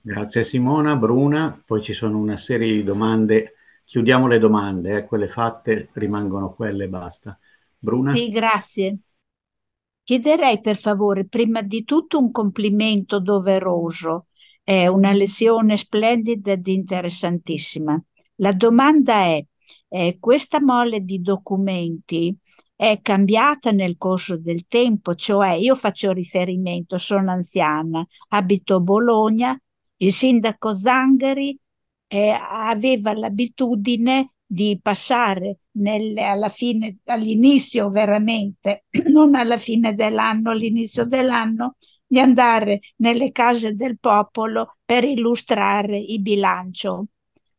Grazie Simona, Bruna, poi ci sono una serie di domande, chiudiamo le domande, eh. quelle fatte rimangono quelle e basta. Bruna? Sì, grazie. Chiederei per favore prima di tutto un complimento doveroso, è una lezione splendida ed interessantissima. La domanda è, eh, questa mole di documenti è cambiata nel corso del tempo, cioè io faccio riferimento, sono anziana, abito a Bologna, il sindaco Zangari eh, aveva l'abitudine di passare nel, alla fine, all'inizio veramente, non alla fine dell'anno, all'inizio dell'anno, di andare nelle case del popolo per illustrare il bilancio.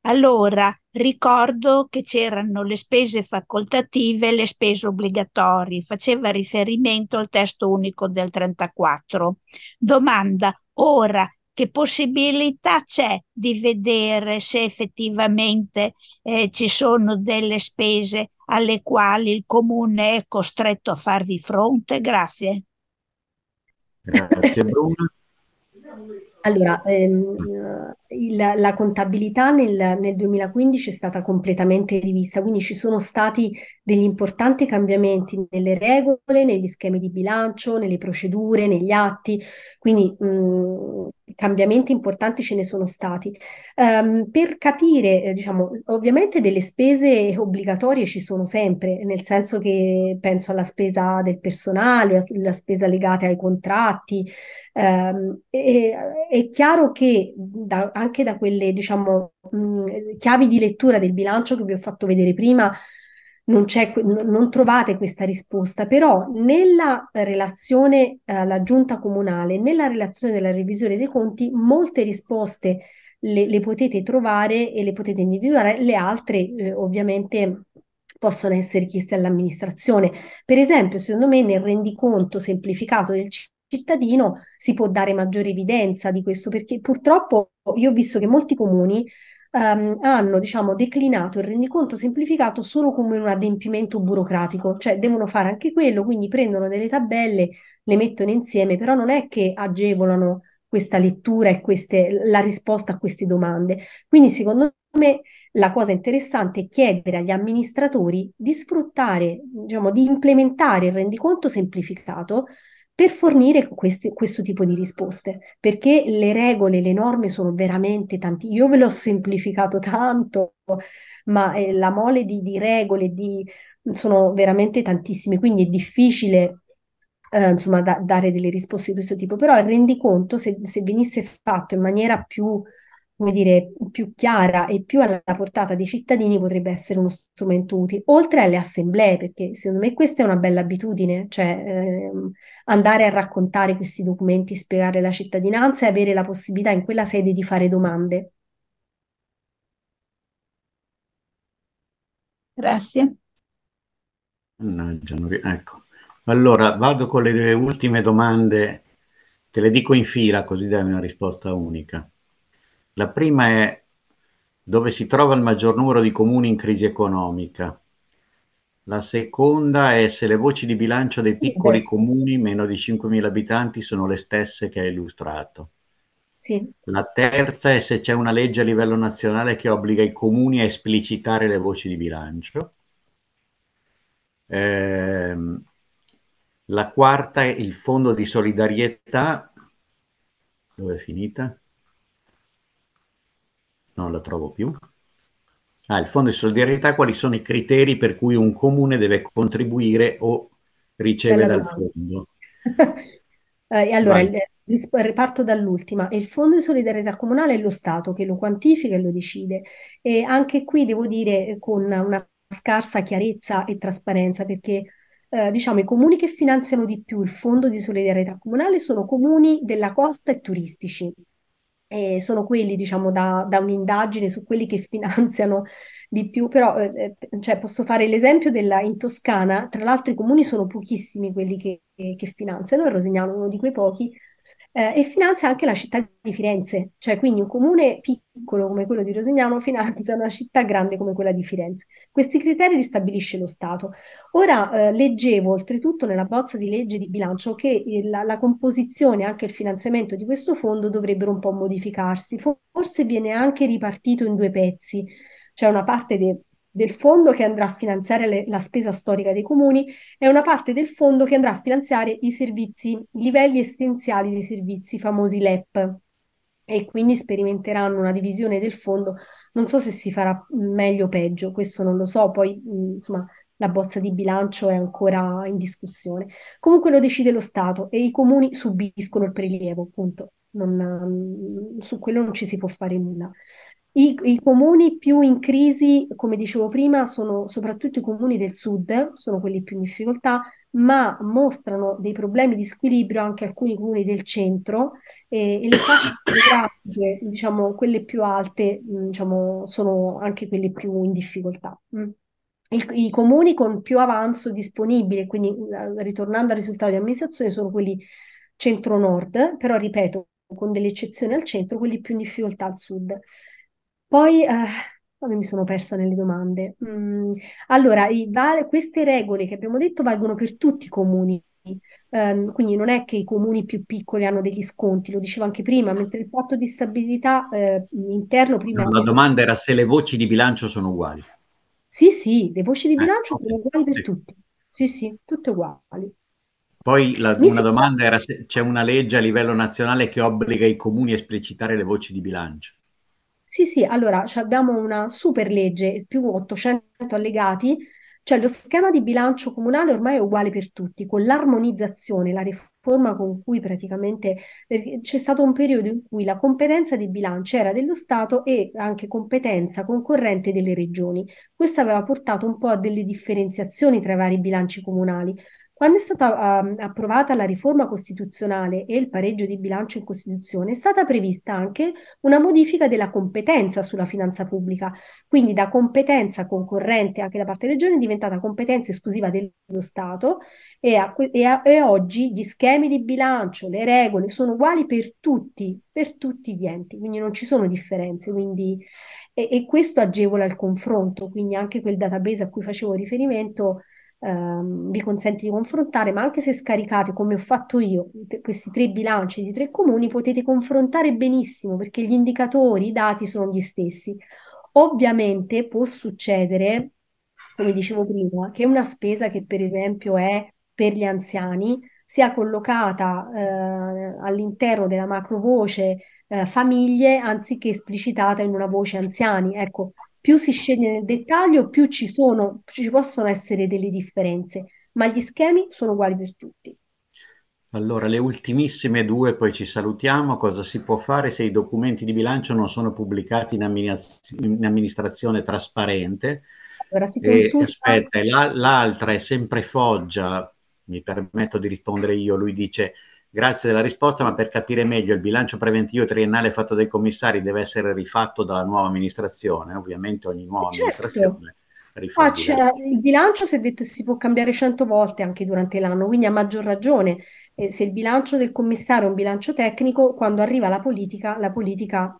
Allora, ricordo che c'erano le spese facoltative e le spese obbligatorie, faceva riferimento al testo unico del 34. Domanda, ora che possibilità c'è di vedere se effettivamente eh, ci sono delle spese alle quali il comune è costretto a farvi fronte? Grazie. Grazie Bruno. Allora, ehm, il, la contabilità nel, nel, 2015 è stata completamente rivista, quindi ci sono stati degli importanti cambiamenti nelle regole, negli schemi di bilancio, nelle procedure, negli atti, quindi mh, mm, cambiamenti importanti ce ne sono stati. Um, per capire, eh, diciamo, ovviamente delle spese obbligatorie ci sono sempre, nel senso che penso alla spesa del personale, alla spesa legata ai contratti, eh, è, è, chiaro che da, anche da quelle, diciamo, mh, chiavi di lettura del bilancio che vi ho fatto vedere prima, non, non trovate questa risposta, però nella relazione eh, alla giunta comunale, nella relazione della revisione dei conti, molte risposte le, le potete trovare e le potete individuare, le altre eh, ovviamente possono essere chieste all'amministrazione. Per esempio, secondo me nel rendiconto semplificato del cittadino si può dare maggiore evidenza di questo, perché purtroppo io ho visto che molti comuni Um, hanno diciamo, declinato il rendiconto semplificato solo come un adempimento burocratico, cioè devono fare anche quello, quindi prendono delle tabelle, le mettono insieme, però non è che agevolano questa lettura e queste, la risposta a queste domande. Quindi secondo me la cosa interessante è chiedere agli amministratori di sfruttare, diciamo, di implementare il rendiconto semplificato per fornire questi, questo tipo di risposte, perché le regole, le norme sono veramente tanti. Io ve l'ho semplificato tanto, ma eh, la mole di, di regole di, sono veramente tantissime, quindi è difficile eh, insomma, da, dare delle risposte di questo tipo, però il rendiconto, se, se venisse fatto in maniera più come dire, più chiara e più alla portata dei cittadini potrebbe essere uno strumento utile, oltre alle assemblee, perché secondo me questa è una bella abitudine, cioè ehm, andare a raccontare questi documenti, spiegare la cittadinanza e avere la possibilità in quella sede di fare domande. Grazie. Mannaggia, ecco. Allora, vado con le ultime domande, te le dico in fila così dai una risposta unica. La prima è dove si trova il maggior numero di comuni in crisi economica. La seconda è se le voci di bilancio dei piccoli sì. comuni meno di 5.000 abitanti sono le stesse che hai illustrato. Sì. La terza è se c'è una legge a livello nazionale che obbliga i comuni a esplicitare le voci di bilancio. Eh, la quarta è il fondo di solidarietà. Dove è finita? non la trovo più. Ah, il fondo di solidarietà, quali sono i criteri per cui un comune deve contribuire o riceve dal fondo? eh, allora, riparto dall'ultima. Il fondo di solidarietà comunale è lo Stato che lo quantifica e lo decide. E anche qui devo dire eh, con una scarsa chiarezza e trasparenza perché eh, diciamo, i comuni che finanziano di più il fondo di solidarietà comunale sono comuni della costa e turistici eh, sono quelli, diciamo, da, da, un'indagine su quelli che finanziano di più, però eh, eh, cioè, posso fare l'esempio della, in Toscana, tra l'altro i comuni sono pochissimi quelli che, che finanziano, il Rosignano è uno di quei pochi, eh, e finanzia anche la città di Firenze, cioè quindi un comune piccolo come quello di Rosignano finanzia una città grande come quella di Firenze. Questi criteri li stabilisce lo Stato. Ora eh, leggevo oltretutto nella bozza di legge di bilancio che il, la, la, composizione e anche il finanziamento di questo fondo dovrebbero un po' modificarsi, forse viene anche ripartito in due pezzi, cioè una parte de, del fondo che andrà a finanziare le, la spesa storica dei comuni e una parte del fondo che andrà a finanziare i servizi, i livelli essenziali dei servizi, i famosi LEP. E quindi sperimenteranno una divisione del fondo. Non so se si farà meglio o peggio, questo non lo so. Poi, insomma, la bozza di bilancio è ancora in discussione. Comunque lo decide lo Stato e i comuni subiscono il prelievo, appunto. Non, su quello non ci si può fare nulla. I, I, comuni più in crisi, come dicevo prima, sono soprattutto i comuni del sud, sono quelli più in difficoltà, ma mostrano dei problemi di squilibrio anche alcuni comuni del centro eh, e le fasce diciamo, quelle più alte, diciamo, sono anche quelle più in difficoltà. Mm. I comuni con più avanzo disponibile, quindi eh, ritornando al risultato di amministrazione, sono quelli centro-nord, però ripeto, con delle eccezioni al centro, quelli più in difficoltà al sud. Poi, eh, mi sono persa nelle domande. Mm, allora, i, vale, queste regole che abbiamo detto valgono per tutti i comuni. Um, quindi non è che i comuni più piccoli hanno degli sconti, lo dicevo anche prima, mentre il patto di stabilità eh, interno prima... No, la domanda era se le voci di bilancio sono uguali. Sì, sì, le voci di eh, bilancio eh, sono uguali per tutti. Sì, sì, tutte uguali. Poi la, una domanda era se c'è una legge a livello nazionale che obbliga i comuni a esplicitare le voci di bilancio. Sì, sì, allora cioè, abbiamo una super legge, più 800 allegati, cioè lo schema di bilancio comunale ormai è uguale per tutti, con l'armonizzazione, la riforma con cui praticamente c'è stato un periodo in cui la competenza di bilancio era dello Stato e anche competenza concorrente delle regioni. Questo aveva portato un po' a delle differenziazioni tra i vari bilanci comunali. Quando è stata um, approvata la riforma costituzionale e il pareggio di bilancio in Costituzione, è stata prevista anche una modifica della competenza sulla finanza pubblica, quindi da competenza concorrente anche da parte delle regioni è diventata competenza esclusiva dello Stato e, a, e, a, e oggi gli schemi di bilancio, le regole sono uguali per tutti, per tutti gli enti, quindi non ci sono differenze quindi, e, e questo agevola il confronto, quindi anche quel database a cui facevo riferimento Ehm, vi consente di confrontare, ma anche se scaricate, come ho fatto io, questi tre bilanci di tre comuni, potete confrontare benissimo perché gli indicatori, i dati sono gli stessi. Ovviamente può succedere, come dicevo prima, che una spesa che per esempio è per gli anziani sia collocata eh, all'interno della macrovoce eh, famiglie anziché esplicitata in una voce anziani. Ecco, più si sceglie nel dettaglio, più ci sono, ci possono essere delle differenze, ma gli schemi sono uguali per tutti. Allora, le ultimissime due, poi ci salutiamo. Cosa si può fare se i documenti di bilancio non sono pubblicati in, amministra- in amministrazione trasparente? Allora, si consulta... E, aspetta, la, l'altra è sempre Foggia, mi permetto di rispondere io, lui dice Grazie della risposta, ma per capire meglio il bilancio preventivo triennale fatto dai commissari deve essere rifatto dalla nuova amministrazione, ovviamente ogni nuova certo. amministrazione. Ah, cioè, il bilancio si è detto si può cambiare cento volte anche durante l'anno, quindi a maggior ragione eh, se il bilancio del commissario è un bilancio tecnico, quando arriva la politica, la politica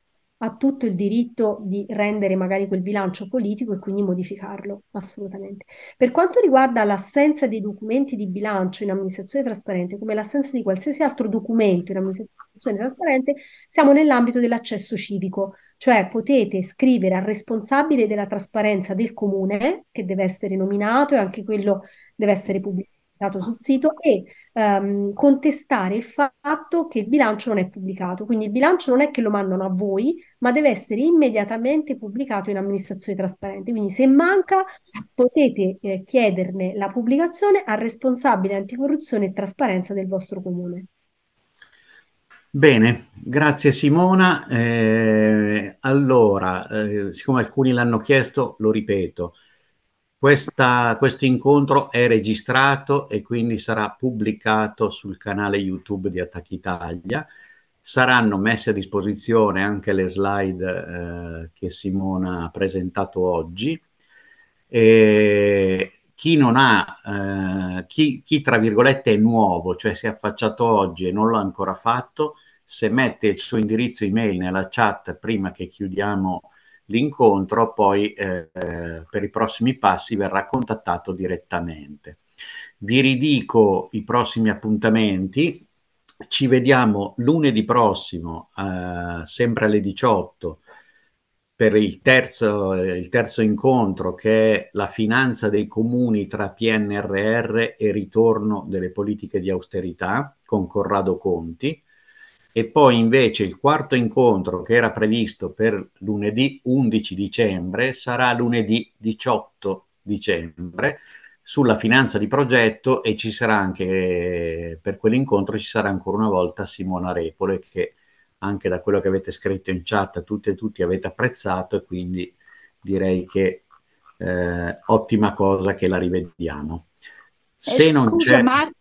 ha tutto il diritto di rendere magari quel bilancio politico e quindi modificarlo, assolutamente. Per quanto riguarda l'assenza dei documenti di bilancio in amministrazione trasparente, come l'assenza di qualsiasi altro documento in amministrazione trasparente, siamo nell'ambito dell'accesso civico, cioè potete scrivere al responsabile della trasparenza del comune, che deve essere nominato e anche quello deve essere pubblicato pubblicato sul sito e ehm, contestare il fatto che il bilancio non è pubblicato. Quindi il bilancio non è che lo mandano a voi, ma deve essere immediatamente pubblicato in amministrazione trasparente. Quindi se manca potete eh, chiederne la pubblicazione al responsabile anticorruzione e trasparenza del vostro comune. Bene, grazie Simona. Eh, allora, eh, siccome alcuni l'hanno chiesto, lo ripeto. Questa, questo incontro è registrato e quindi sarà pubblicato sul canale YouTube di Attacchi Italia. Saranno messe a disposizione anche le slide eh, che Simona ha presentato oggi. E chi non ha, eh, chi, chi, tra virgolette è nuovo, cioè si è affacciato oggi e non l'ha ancora fatto, se mette il suo indirizzo email nella chat prima che chiudiamo l'incontro poi eh, per i prossimi passi verrà contattato direttamente. Vi ridico i prossimi appuntamenti, ci vediamo lunedì prossimo, eh, sempre alle 18, per il terzo, il terzo incontro che è la finanza dei comuni tra PNRR e ritorno delle politiche di austerità con Corrado Conti e poi invece il quarto incontro che era previsto per lunedì 11 dicembre sarà lunedì 18 dicembre sulla finanza di progetto e ci sarà anche per quell'incontro ci sarà ancora una volta Simona Repole che anche da quello che avete scritto in chat tutte e tutti avete apprezzato e quindi direi che eh, ottima cosa che la rivediamo. Se eh, non c'è... Marco,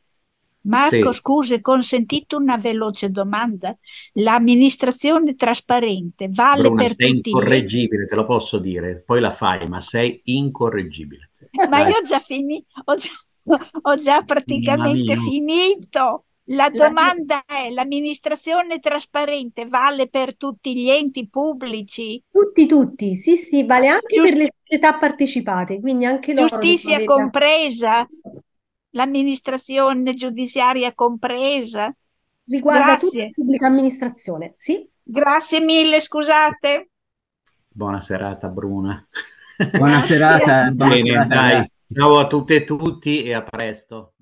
Marco, sì. scusi, consentite una veloce domanda? L'amministrazione trasparente vale Bruna, per sei tutti? sei incorreggibile, te lo posso dire, poi la fai, ma sei incorreggibile. Ma Vai. io ho già, fini, ho già, ho già praticamente finito. La domanda è, l'amministrazione trasparente vale per tutti gli enti pubblici? Tutti, tutti, sì, sì, vale anche Giust- per le società partecipate, quindi anche loro. Giustizia compresa? l'amministrazione giudiziaria compresa? Riguarda Grazie. tutta la pubblica amministrazione, sì? Grazie mille, scusate. Buona serata Bruna. Buona serata. Buona Bene, serata. Ciao a tutte e tutti e a presto.